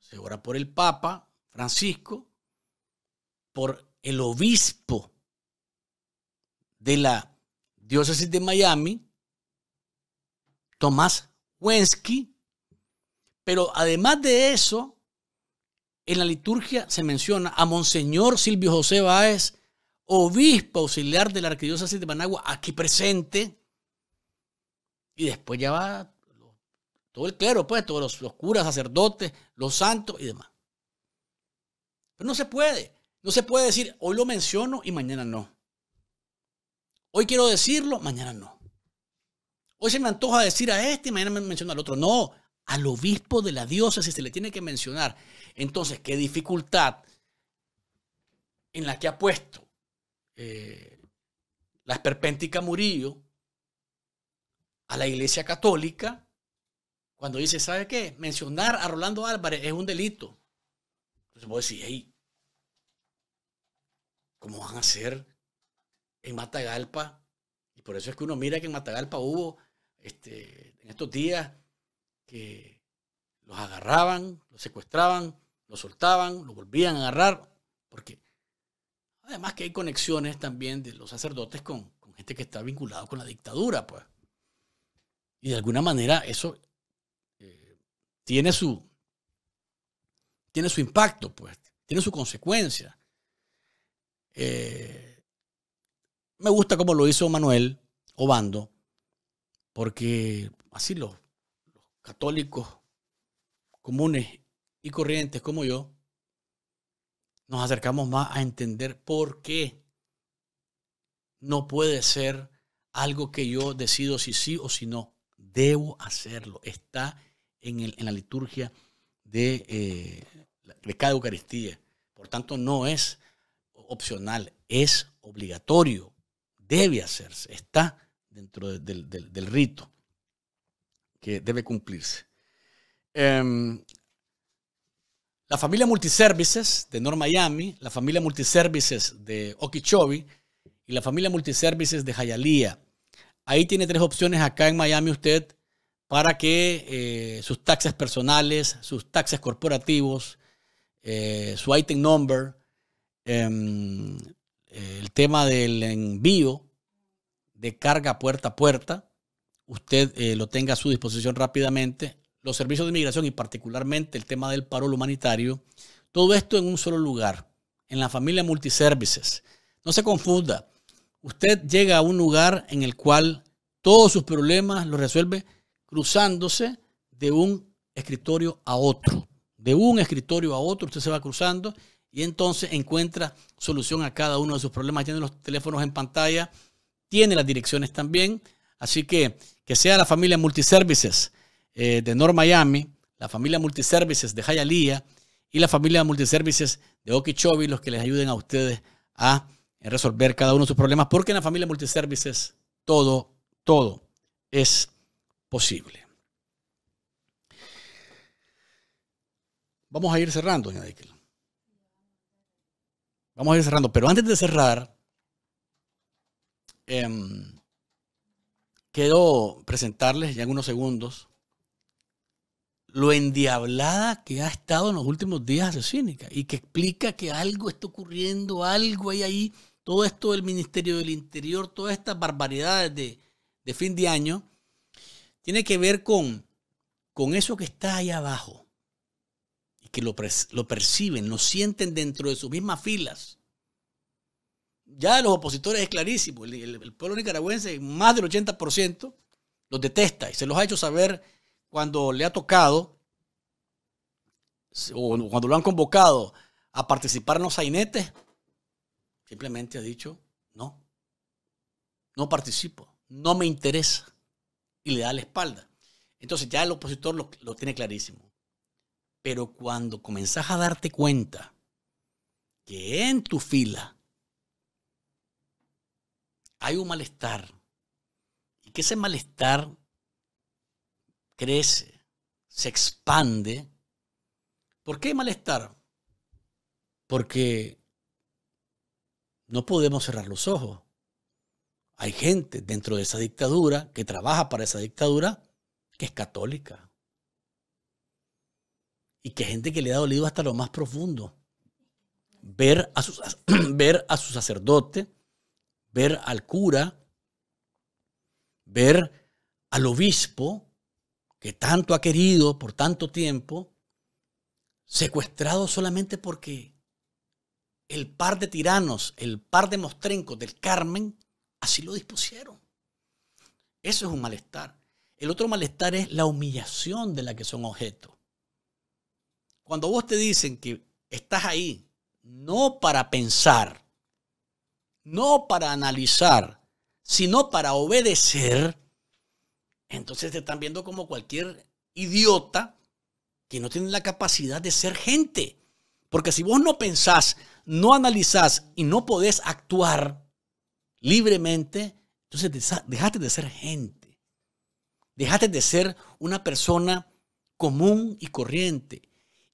se ora por el Papa Francisco, por el obispo de la diócesis de Miami, Tomás Wensky, pero además de eso, en la liturgia se menciona a Monseñor Silvio José Báez, obispo auxiliar de la arquidiócesis de Managua, aquí presente, y después ya va todo el clero, pues, todos los, los curas, sacerdotes, los santos y demás. Pero no se puede. No se puede decir, hoy lo menciono y mañana no. Hoy quiero decirlo, mañana no. Hoy se me antoja decir a este y mañana me menciono al otro. No, al obispo de la diócesis se le tiene que mencionar. Entonces, qué dificultad en la que ha puesto eh, la esperpéntica Murillo a la Iglesia Católica cuando dice, ¿sabe qué? Mencionar a Rolando Álvarez es un delito. Entonces a decir hey, ¿Cómo van a ser en Matagalpa? Y por eso es que uno mira que en Matagalpa hubo, este, en estos días, que los agarraban, los secuestraban, los soltaban, los volvían a agarrar, porque además que hay conexiones también de los sacerdotes con, gente que está vinculada con la dictadura, pues. Y de alguna manera eso eh, tiene, su, tiene su impacto, pues, tiene su consecuencia. Eh, me gusta como lo hizo Manuel Obando, porque así los, católicos comunes y corrientes como yo, nos acercamos más a entender por qué no puede ser algo que yo decido si sí o si no. Debo hacerlo. Está en, la liturgia de, eh, de cada Eucaristía. Por tanto, no es opcional, es obligatorio, debe hacerse, está dentro del rito que debe cumplirse. Em, la familia Multiservices de North Miami, la familia Multiservices de Okeechobee y la familia Multiservices de Hialeah. Ahí tiene tres opciones acá en Miami usted para que eh, sus taxes personales, sus taxes corporativos, eh, su item number, Em, el tema del envío de carga puerta a puerta, usted eh, lo tenga a su disposición rápidamente, los servicios de inmigración y particularmente el tema del paro humanitario, todo esto en un solo lugar, en la familia multiservices. No se confunda, usted llega a un lugar en el cual todos sus problemas los resuelve cruzándose de un escritorio a otro. De un escritorio a otro usted se va cruzando y entonces encuentra solución a cada uno de sus problemas. Tiene los teléfonos en pantalla, tiene las direcciones también. Así que que sea la familia Multiservices eh, de North Miami, la familia Multiservices de Hialeah y la familia Multiservices de Okeechobee los que les ayuden a ustedes a resolver cada uno de sus problemas, porque en la familia Multiservices todo, todo es posible. Vamos a ir cerrando, doña Vamos a ir cerrando, pero antes de cerrar, em, quiero presentarles ya en unos segundos lo endiablada que ha estado en los últimos días de Cínica y que explica que algo está ocurriendo, algo hay ahí, todo esto del Ministerio del Interior, todas estas barbaridades de, de fin de año, tiene que ver con, con eso que está ahí abajo que lo, perciben, lo sienten dentro de sus mismas filas. Ya los opositores es clarísimo, el, pueblo nicaragüense más del 80% los detesta y se los ha hecho saber cuando le ha tocado o cuando lo han convocado a participar en los sainetes, simplemente ha dicho, no, no participo, no me interesa y le da la espalda. Entonces ya el opositor lo tiene clarísimo. Pero cuando comenzás a darte cuenta que en tu fila hay un malestar y que ese malestar crece, se expande, ¿por qué malestar? Porque no podemos cerrar los ojos. Hay gente dentro de esa dictadura que trabaja para esa dictadura que es católica. Y que gente que le ha dolido hasta lo más profundo. Ver a, ver a su sacerdote, ver al cura, ver al obispo que tanto ha querido por tanto tiempo, secuestrado solamente porque el par de tiranos, el par de mostrencos del Carmen, así lo dispusieron. Eso es un malestar. El otro malestar es la humillación de la que son objeto. Cuando vos te dicen que estás ahí, no para pensar, no para analizar, sino para obedecer, entonces te están viendo como cualquier idiota que no tiene la capacidad de ser gente. Porque si vos no pensás, no analizás y no podés actuar libremente, entonces dejaste de ser gente. Dejaste de ser una persona común y corriente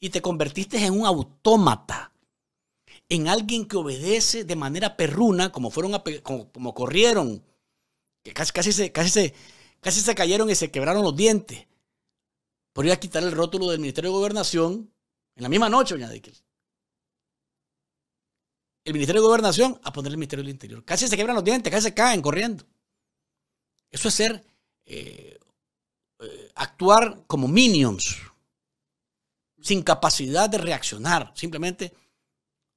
y te convertiste en un autómata, en alguien que obedece de manera perruna, como fueron como, corrieron, que casi, se, casi, se, casi se cayeron y se quebraron los dientes por ir a quitar el rótulo del Ministerio de Gobernación en la misma noche, doña El Ministerio de Gobernación a poner el Ministerio del Interior. Casi se quebran los dientes, casi se caen corriendo. Eso es ser, eh, eh, actuar como minions sin capacidad de reaccionar. Simplemente,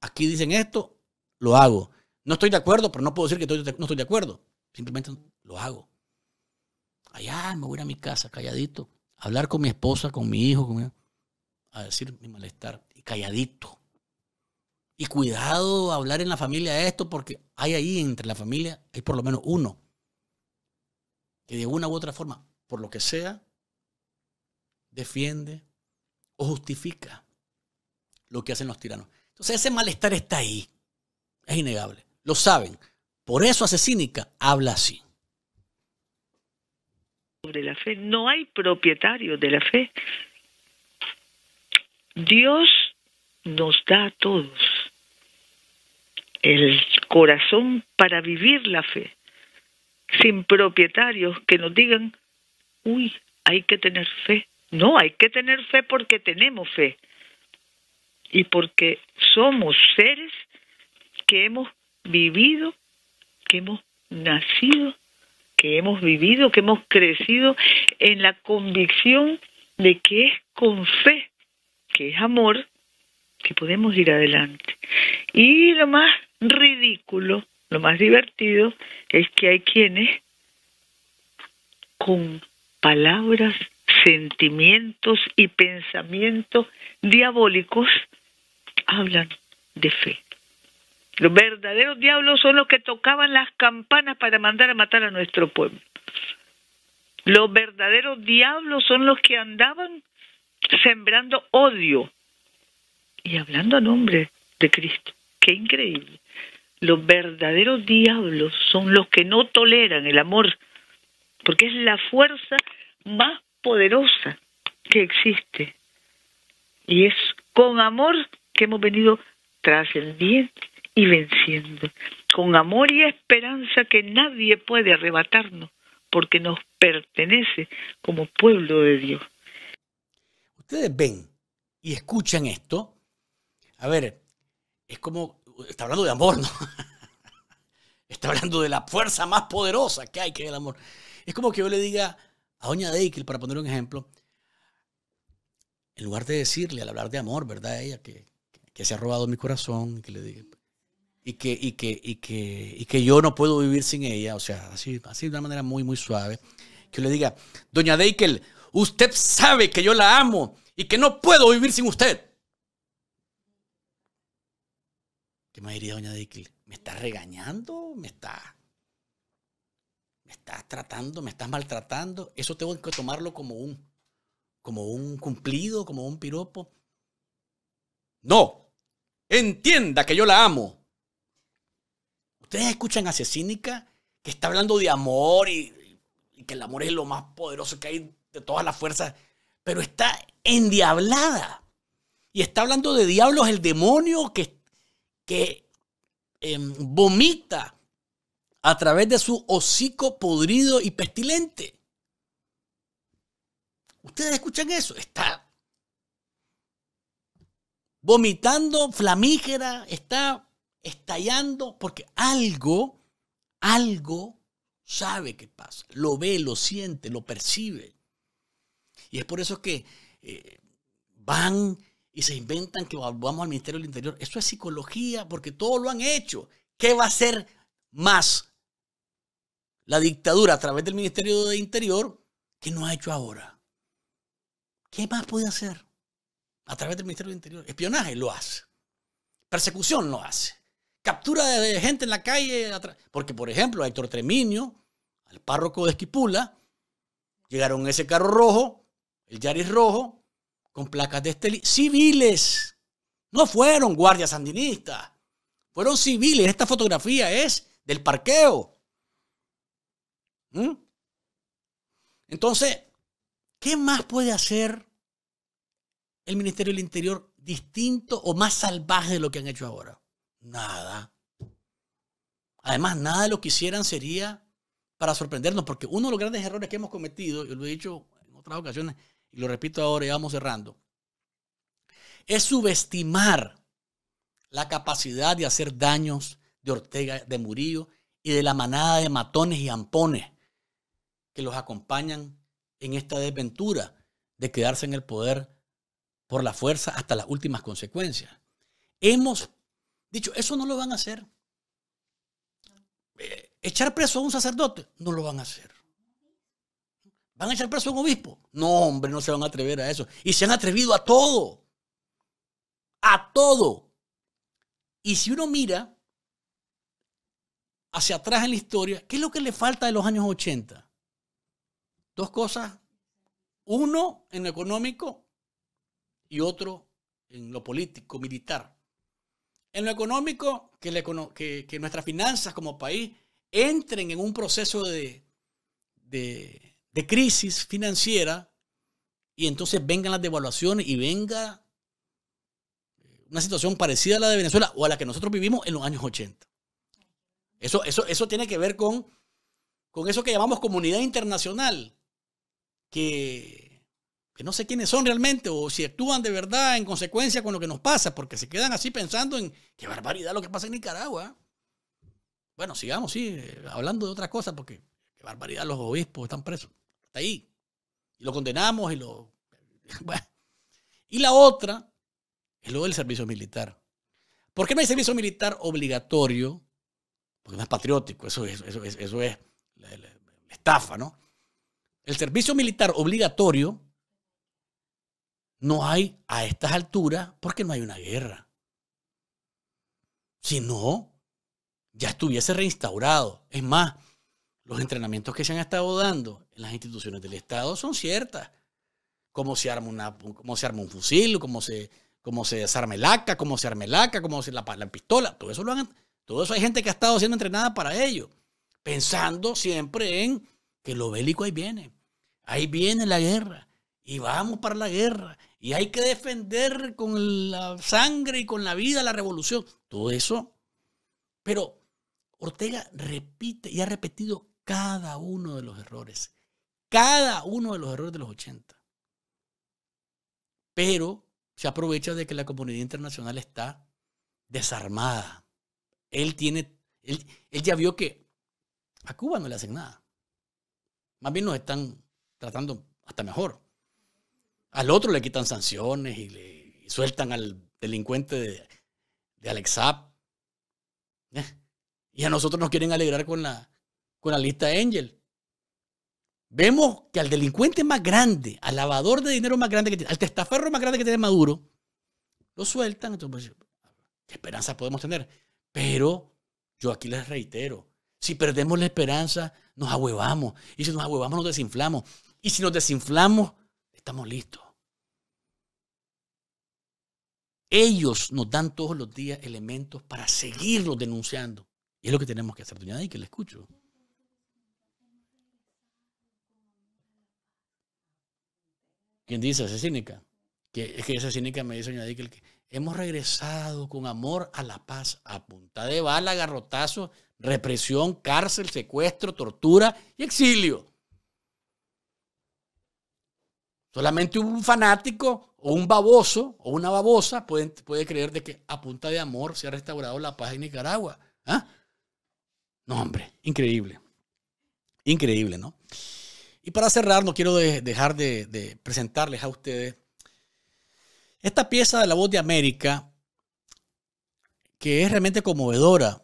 aquí dicen esto, lo hago. No estoy de acuerdo, pero no puedo decir que no estoy de acuerdo. Simplemente lo hago. Allá me voy a, mi casa calladito, a hablar con mi esposa, con mi hijo, a decir mi malestar. Y calladito. Y cuidado hablar en la familia de esto, porque hay ahí entre la familia, hay por lo menos uno que de una u otra forma, por lo que sea, defiende o justifica lo que hacen los tiranos. Entonces ese malestar está ahí. Es innegable. Lo saben. Por eso cínica, habla así. la fe. No hay propietario de la fe. Dios nos da a todos el corazón para vivir la fe, sin propietarios que nos digan, uy, hay que tener fe, no, hay que tener fe porque tenemos fe y porque somos seres que hemos vivido, que hemos nacido, que hemos vivido, que hemos crecido en la convicción de que es con fe, que es amor, que podemos ir adelante. Y lo más ridículo, lo más divertido, es que hay quienes con palabras sentimientos y pensamientos diabólicos hablan de fe. Los verdaderos diablos son los que tocaban las campanas para mandar a matar a nuestro pueblo. Los verdaderos diablos son los que andaban sembrando odio y hablando a nombre de Cristo. Qué increíble. Los verdaderos diablos son los que no toleran el amor, porque es la fuerza más poderosa que existe. Y es con amor que hemos venido trascendiendo y venciendo. Con amor y esperanza que nadie puede arrebatarnos porque nos pertenece como pueblo de Dios. Ustedes ven y escuchan esto. A ver, es como, está hablando de amor, ¿no? está hablando de la fuerza más poderosa que hay, que es el amor. Es como que yo le diga a Doña Deikel, para poner un ejemplo, en lugar de decirle, al hablar de amor, ¿verdad? Ella que, se ha robado mi corazón, que le y que, y que, y que, y que yo no puedo vivir sin ella, o sea, así, así de una manera muy, muy suave, que yo le diga, Doña Deikel, usted sabe que yo la amo y que no puedo vivir sin usted. ¿Qué me diría Doña Deikel? ¿Me está regañando? ¿Me está me estás tratando, me estás maltratando, eso tengo que tomarlo como un, como un cumplido, como un piropo. No, entienda que yo la amo. Ustedes escuchan a Cecínica que está hablando de amor y, que el amor es lo más poderoso que hay de todas las fuerzas, pero está endiablada. Y está hablando de diablos, el demonio que, que em, vomita a través de su hocico podrido y pestilente. ¿Ustedes escuchan eso? Está vomitando flamígera, está estallando porque algo, algo sabe que pasa, lo ve, lo siente, lo percibe. Y es por eso que eh, van y se inventan que vamos al Ministerio del Interior. Eso es psicología porque todo lo han hecho. ¿Qué va a ser más la dictadura a través del Ministerio de Interior, ¿qué no ha hecho ahora? ¿Qué más puede hacer? A través del Ministerio de Interior. Espionaje lo hace. Persecución lo hace. Captura de gente en la calle. Porque, por ejemplo, a Héctor Tremiño, al párroco de Esquipula, llegaron ese carro rojo, el Yaris rojo, con placas de este civiles. No fueron guardias sandinistas, fueron civiles. Esta fotografía es del parqueo. ¿Mm? Entonces, ¿qué más puede hacer el Ministerio del Interior distinto o más salvaje de lo que han hecho ahora? Nada. Además, nada de lo que hicieran sería para sorprendernos, porque uno de los grandes errores que hemos cometido, yo lo he dicho en otras ocasiones y lo repito ahora y vamos cerrando, es subestimar la capacidad de hacer daños de Ortega, de Murillo y de la manada de matones y ampones los acompañan en esta desventura de quedarse en el poder por la fuerza hasta las últimas consecuencias. Hemos dicho, eso no lo van a hacer. Eh, echar preso a un sacerdote, no lo van a hacer. ¿Van a echar preso a un obispo? No, hombre, no se van a atrever a eso. Y se han atrevido a todo. A todo. Y si uno mira hacia atrás en la historia, ¿qué es lo que le falta de los años 80? Dos cosas, uno en lo económico y otro en lo político, militar. En lo económico, que, nuestras finanzas como país entren en un proceso de, crisis financiera y entonces vengan las devaluaciones y venga eh, una situación parecida a la de Venezuela o a la que nosotros vivimos en los años 80. Eso, eso, eso tiene que ver con, con eso que llamamos comunidad internacional que, no sé quiénes son realmente o si actúan de verdad en consecuencia con lo que nos pasa, porque se quedan así pensando en qué barbaridad lo que pasa en Nicaragua. Bueno, sigamos, sí, eh, hablando de otras cosas, porque qué barbaridad los obispos están presos. está ahí. Y lo condenamos y lo... Y la otra es lo del servicio militar. ¿Por qué no hay servicio militar obligatorio? Porque no es patriótico, eso, eso, es la estafa, ¿no? el servicio militar obligatorio no hay a estas alturas porque no hay una guerra. Si no, ya estuviese reinstaurado. Es más, los entrenamientos que se han estado dando en las instituciones del Estado son ciertas. Cómo se arma, se arma un fusil, cómo se, cómo se desarma el ACA, cómo se arma el ACA, cómo se la, la pistola. Todo eso, lo han, todo eso hay gente que ha estado siendo entrenada para ello, pensando siempre en que lo bélico ahí viene. Ahí viene la guerra. Y vamos para la guerra. Y hay que defender con la sangre y con la vida la revolución. Todo eso. Pero Ortega repite y ha repetido cada uno de los errores. Cada uno de los errores de los 80. Pero se aprovecha de que la comunidad internacional está desarmada. Él tiene, él, él ya vio que a Cuba no le hacen nada. Más bien nos están tratando hasta mejor. Al otro le quitan sanciones y le sueltan al delincuente de, Alex Alexap. Eh, y a nosotros nos quieren alegrar con la, con la lista Angel. Vemos que al delincuente más grande, al lavador de dinero más grande que tiene, al testaferro más grande que tiene Maduro, lo sueltan. Entonces, pues, ¿Qué esperanza podemos tener? Pero yo aquí les reitero, si perdemos la esperanza, nos ahuevamos. Y si nos ahuevamos, nos desinflamos. Y si nos desinflamos, estamos listos. Ellos nos dan todos los días elementos para seguirlo denunciando. Y es lo que tenemos que hacer, doña Day, que le escucho. ¿Quién dice? Esa cínica. Que, es que esa cínica me dice doña Day que, Hemos regresado con amor a la paz, a punta de bala, garrotazo, represión, cárcel, secuestro, tortura y exilio. Solamente un fanático o un baboso o una babosa puede, puede creer de que a punta de amor se ha restaurado la paz en Nicaragua. ¿ah? No, hombre, increíble. Increíble, ¿no? Y para cerrar, no quiero dejar de presentarles a ustedes esta pieza de La Voz de América, que es realmente conmovedora,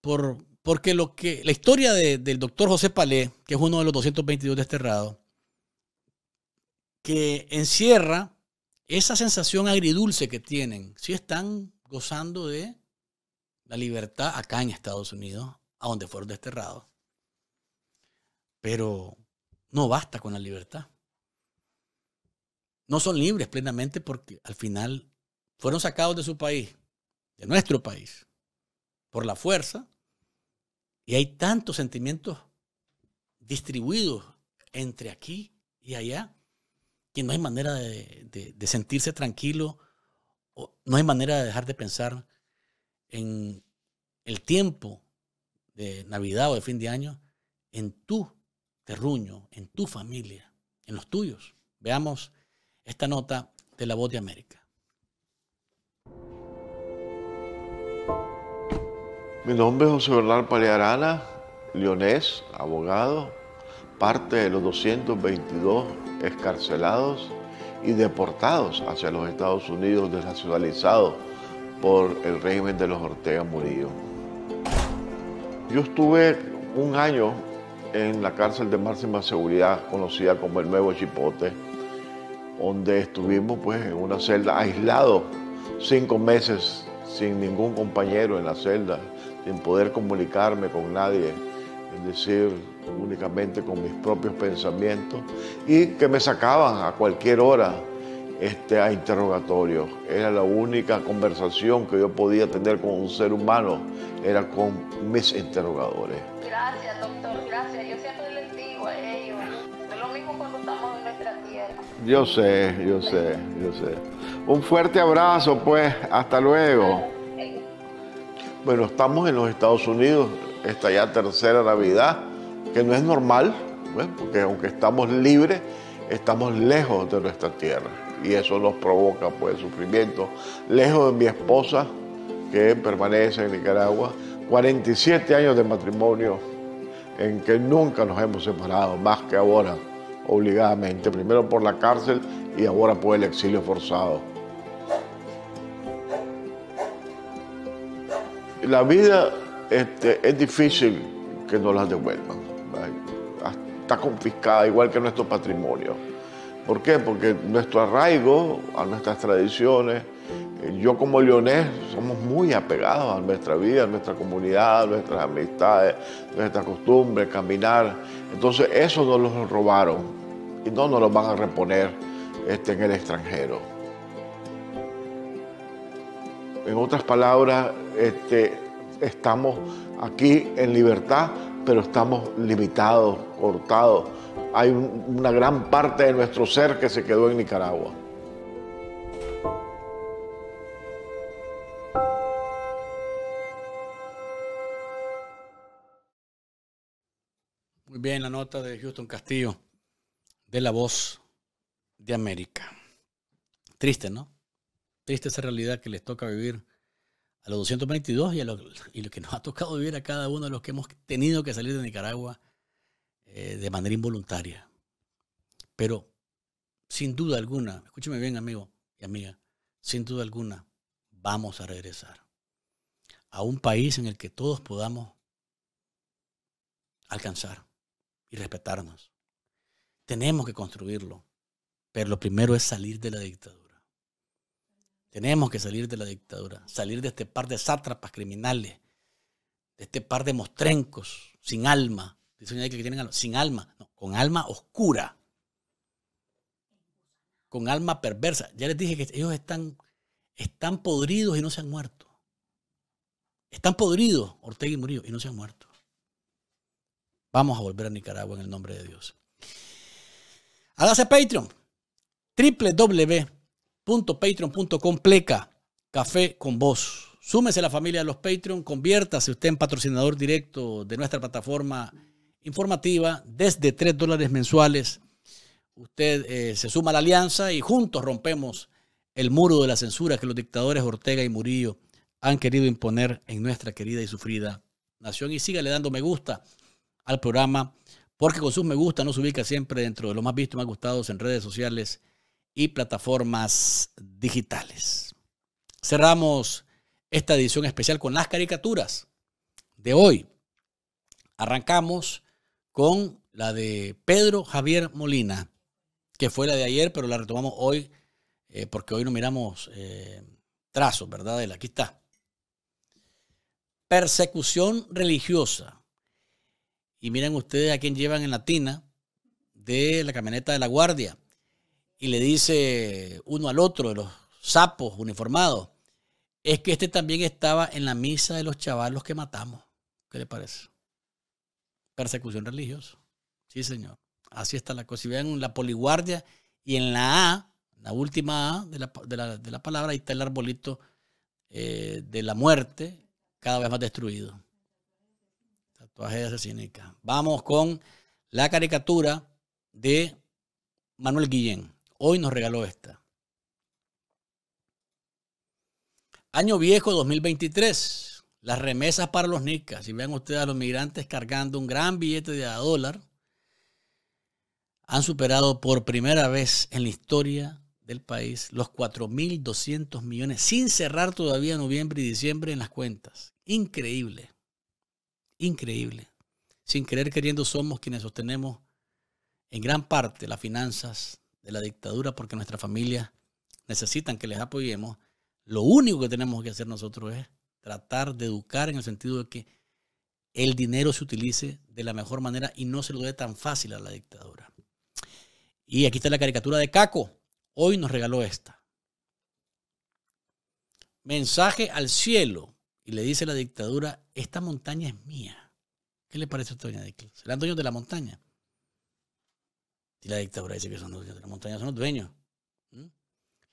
por, porque lo que, la historia del doctor José Palé, que es uno de los 222 desterrados, que encierra esa sensación agridulce que tienen. Si están gozando de la libertad acá en Estados Unidos, a donde fueron desterrados. Pero no basta con la libertad no son libres plenamente porque al final fueron sacados de su país, de nuestro país, por la fuerza. Y hay tantos sentimientos distribuidos entre aquí y allá que no hay manera de, sentirse tranquilo, o no hay manera de dejar de pensar en el tiempo de Navidad o de fin de año, en tu terruño, en tu familia, en los tuyos. Veamos esta nota de la voz de América. Mi nombre es José Bernal Palearana, leonés, abogado, parte de los 222 escarcelados y deportados hacia los Estados Unidos desnacionalizados por el régimen de los Ortega Murillo. Yo estuve un año en la cárcel de máxima seguridad conocida como el Nuevo Chipote, donde estuvimos pues en una celda aislado, cinco meses sin ningún compañero en la celda, sin poder comunicarme con nadie, es decir, únicamente con mis propios pensamientos y que me sacaban a cualquier hora este, a interrogatorio. Era la única conversación que yo podía tener con un ser humano, era con mis interrogadores. Yo sé, yo sé, yo sé. Un fuerte abrazo, pues, hasta luego. Bueno, estamos en los Estados Unidos, esta ya tercera Navidad, que no es normal, pues, porque aunque estamos libres, estamos lejos de nuestra tierra y eso nos provoca pues sufrimiento. Lejos de mi esposa, que permanece en Nicaragua, 47 años de matrimonio en que nunca nos hemos separado, más que ahora obligadamente, primero por la cárcel y ahora por el exilio forzado. La vida este, es difícil que nos la devuelvan. Está confiscada igual que nuestro patrimonio. ¿Por qué? Porque nuestro arraigo a nuestras tradiciones, yo como leonés somos muy apegados a nuestra vida, a nuestra comunidad, a nuestras amistades, a nuestras costumbres, caminar. Entonces eso nos lo robaron y no nos lo van a reponer este, en el extranjero. En otras palabras, este, estamos aquí en libertad, pero estamos limitados, cortados. Hay una gran parte de nuestro ser que se quedó en Nicaragua. bien, la nota de Houston Castillo, de La Voz de América. Triste, ¿no? Triste esa realidad que les toca vivir a los 222 y, a lo, y que nos ha tocado vivir a cada uno de los que hemos tenido que salir de Nicaragua eh, de manera involuntaria. Pero, sin duda alguna, escúcheme bien, amigo y amiga, sin duda alguna, vamos a regresar a un país en el que todos podamos alcanzar y respetarnos. Tenemos que construirlo, pero lo primero es salir de la dictadura. Tenemos que salir de la dictadura, salir de este par de sátrapas criminales, de este par de mostrencos sin alma. Dicen que tienen alma, sin alma, no, con alma oscura, con alma perversa. Ya les dije que ellos están, están podridos y no se han muerto. Están podridos Ortega y Murillo y no se han muerto. Vamos a volver a Nicaragua en el nombre de Dios. Hágase Patreon. www.patreon.com pleca café con vos. Súmese a la familia de los Patreon, conviértase usted en patrocinador directo de nuestra plataforma informativa desde tres dólares mensuales. Usted eh, se suma a la alianza y juntos rompemos el muro de la censura que los dictadores Ortega y Murillo han querido imponer en nuestra querida y sufrida nación. Y sígale dando me gusta al programa, porque con sus me gusta nos ubica siempre dentro de los más vistos, más gustados en redes sociales y plataformas digitales. Cerramos esta edición especial con las caricaturas de hoy. Arrancamos con la de Pedro Javier Molina, que fue la de ayer, pero la retomamos hoy eh, porque hoy no miramos eh, trazos, ¿verdad? Aquí está. Persecución religiosa y miren ustedes a quién llevan en la tina de la camioneta de la guardia. Y le dice uno al otro de los sapos uniformados, es que este también estaba en la misa de los chavalos que matamos. ¿Qué le parece? Persecución religiosa. Sí, señor. Así está la cosa. Si vean la poliguardia y en la A, la última A de la, de la, palabra, ahí está el arbolito eh, de la muerte cada vez más destruido todas Vamos con la caricatura de Manuel Guillén. Hoy nos regaló esta. Año viejo 2023. Las remesas para los nicas. Si vean ustedes a los migrantes cargando un gran billete de dólar, han superado por primera vez en la historia del país los 4.200 millones, sin cerrar todavía noviembre y diciembre en las cuentas. Increíble increíble. Sin querer queriendo somos quienes sostenemos en gran parte las finanzas de la dictadura porque nuestras familias necesitan que les apoyemos. Lo único que tenemos que hacer nosotros es tratar de educar en el sentido de que el dinero se utilice de la mejor manera y no se lo dé tan fácil a la dictadura. Y aquí está la caricatura de Caco. Hoy nos regaló esta. Mensaje al cielo y le dice a la dictadura, esta montaña es mía. ¿Qué le parece a usted, doña Dicla? Serán dueños de la montaña. Y la dictadura dice que son dueños de la montaña, son los dueños.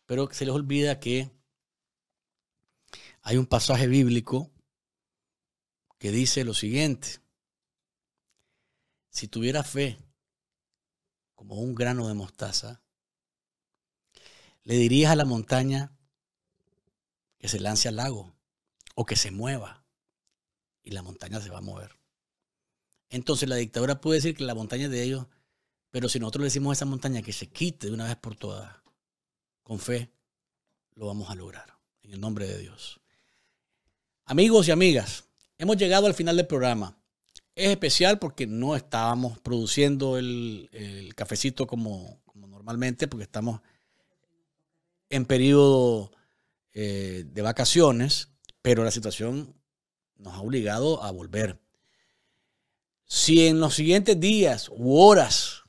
Pero se les olvida que hay un pasaje bíblico que dice lo siguiente. Si tuviera fe como un grano de mostaza, le dirías a la montaña que se lance al lago o que se mueva. Y la montaña se va a mover. Entonces la dictadura puede decir que la montaña es de ellos, pero si nosotros le decimos a esa montaña que se quite de una vez por todas, con fe, lo vamos a lograr. En el nombre de Dios. Amigos y amigas, hemos llegado al final del programa. Es especial porque no estábamos produciendo el, cafecito como, como, normalmente, porque estamos en periodo eh, de vacaciones. Pero la situación nos ha obligado a volver. Si en los siguientes días u horas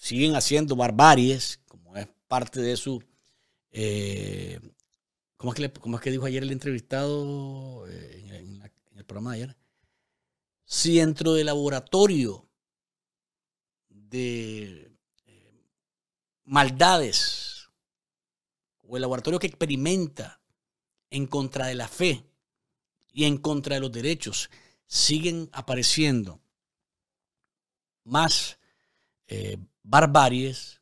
siguen haciendo barbaries, como es parte de su... Eh, como ¿cómo, es que dijo ayer el entrevistado eh, en, el programa de ayer? Si dentro del laboratorio de eh, maldades o el laboratorio que experimenta en contra de la fe y en contra de los derechos siguen apareciendo más eh, barbaries,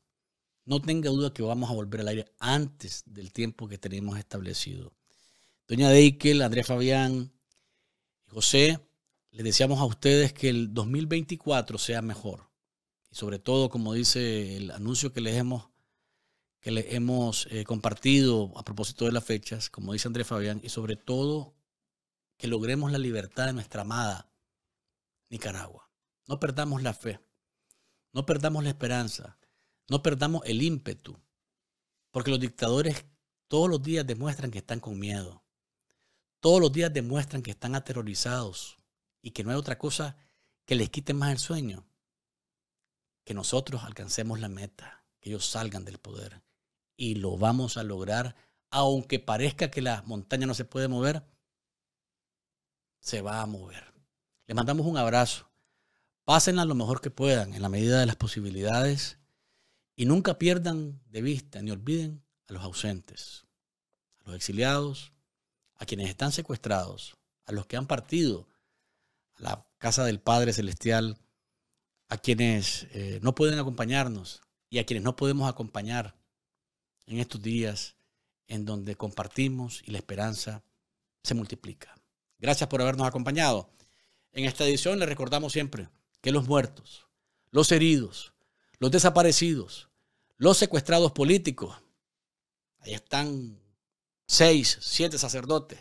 no tenga duda que vamos a volver al aire antes del tiempo que tenemos establecido. Doña Deikel, Andrés Fabián, José, les deseamos a ustedes que el 2024 sea mejor. Y sobre todo, como dice el anuncio que les hemos que le hemos eh, compartido a propósito de las fechas, como dice Andrés Fabián, y sobre todo que logremos la libertad de nuestra amada Nicaragua. No perdamos la fe, no perdamos la esperanza, no perdamos el ímpetu, porque los dictadores todos los días demuestran que están con miedo, todos los días demuestran que están aterrorizados y que no hay otra cosa que les quite más el sueño, que nosotros alcancemos la meta, que ellos salgan del poder y lo vamos a lograr. Aunque parezca que la montaña no se puede mover, se va a mover. Les mandamos un abrazo. Pásenla lo mejor que puedan en la medida de las posibilidades y nunca pierdan de vista ni olviden a los ausentes, a los exiliados, a quienes están secuestrados, a los que han partido a la casa del Padre Celestial, a quienes eh, no pueden acompañarnos y a quienes no podemos acompañar en estos días en donde compartimos y la esperanza se multiplica. Gracias por habernos acompañado. En esta edición le recordamos siempre que los muertos, los heridos, los desaparecidos, los secuestrados políticos, ahí están seis, siete sacerdotes,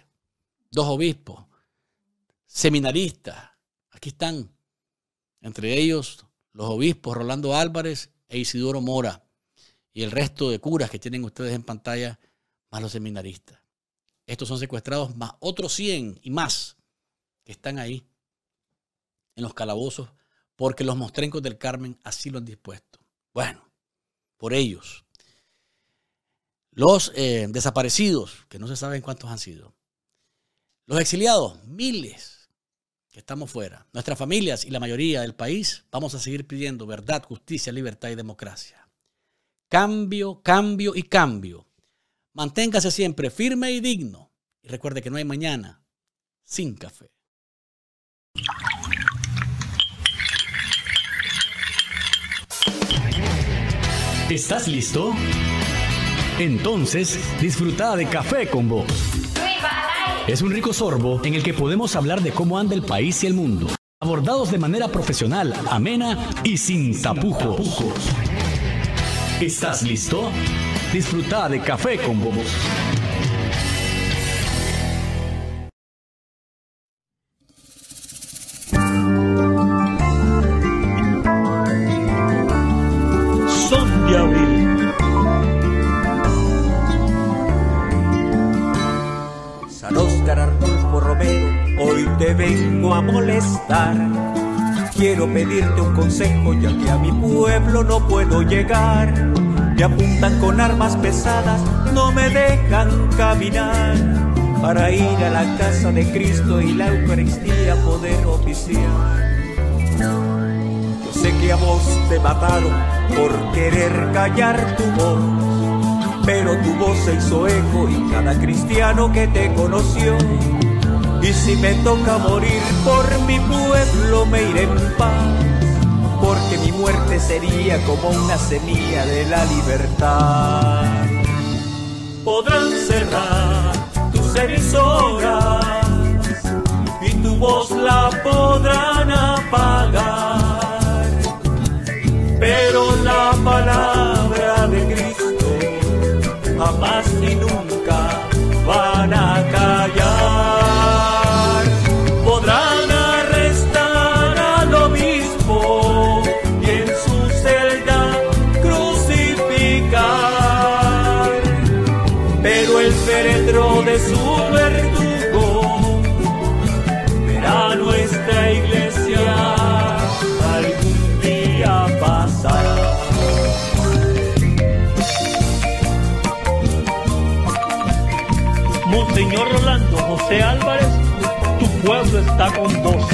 dos obispos, seminaristas, aquí están, entre ellos los obispos Rolando Álvarez e Isidoro Mora y el resto de curas que tienen ustedes en pantalla, más los seminaristas. Estos son secuestrados, más otros 100 y más que están ahí en los calabozos porque los mostrencos del Carmen así lo han dispuesto. Bueno, por ellos. Los eh, desaparecidos, que no se saben cuántos han sido. Los exiliados, miles que estamos fuera. Nuestras familias y la mayoría del país vamos a seguir pidiendo verdad, justicia, libertad y democracia. Cambio, cambio y cambio. Manténgase siempre firme y digno. Y recuerde que no hay mañana sin café. ¿Estás listo? Entonces, disfruta de café con vos. Es un rico sorbo en el que podemos hablar de cómo anda el país y el mundo, abordados de manera profesional, amena y sin tapujos. ¿Estás listo? Disfruta de Café con Bobos. Son de abril. San Oscar Arnulfo Romero, hoy te vengo a molestar Quiero pedirte un consejo ya que a mi pueblo no puedo llegar. Me apuntan con armas pesadas, no me dejan caminar. Para ir a la casa de Cristo y la Eucaristía poder oficiar. Yo sé que a vos te mataron por querer callar tu voz. Pero tu voz se hizo eco y cada cristiano que te conoció y si me toca morir por mi pueblo me iré en paz, porque mi muerte sería como una semilla de la libertad. Podrán cerrar tus emisoras y tu voz la podrán apagar, pero la palabra de Cristo jamás ni nunca van a callar. Álvarez, tu pueblo está con vos.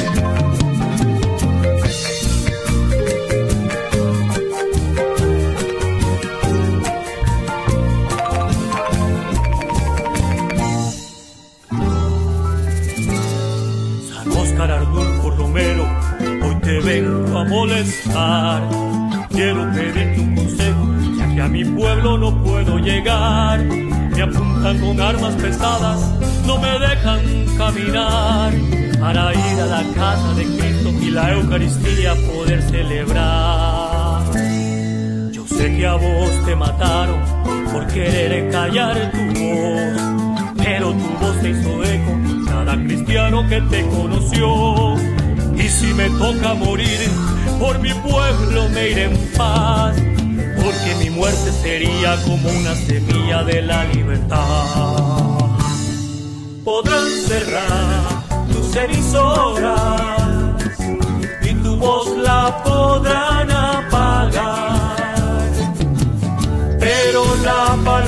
San Oscar Arnulfo Romero, hoy te vengo a molestar. Quiero pedirte un consejo, ya que a mi pueblo no puedo llegar. Me con armas pesadas, no me dejan caminar para ir a la casa de Cristo y la Eucaristía poder celebrar. Yo sé que a vos te mataron por querer callar tu voz, pero tu voz te hizo eco cada cristiano que te conoció. Y si me toca morir, por mi pueblo me iré en paz porque mi muerte sería como una semilla de la libertad. Podrán cerrar tus emisoras y tu voz la podrán apagar, pero la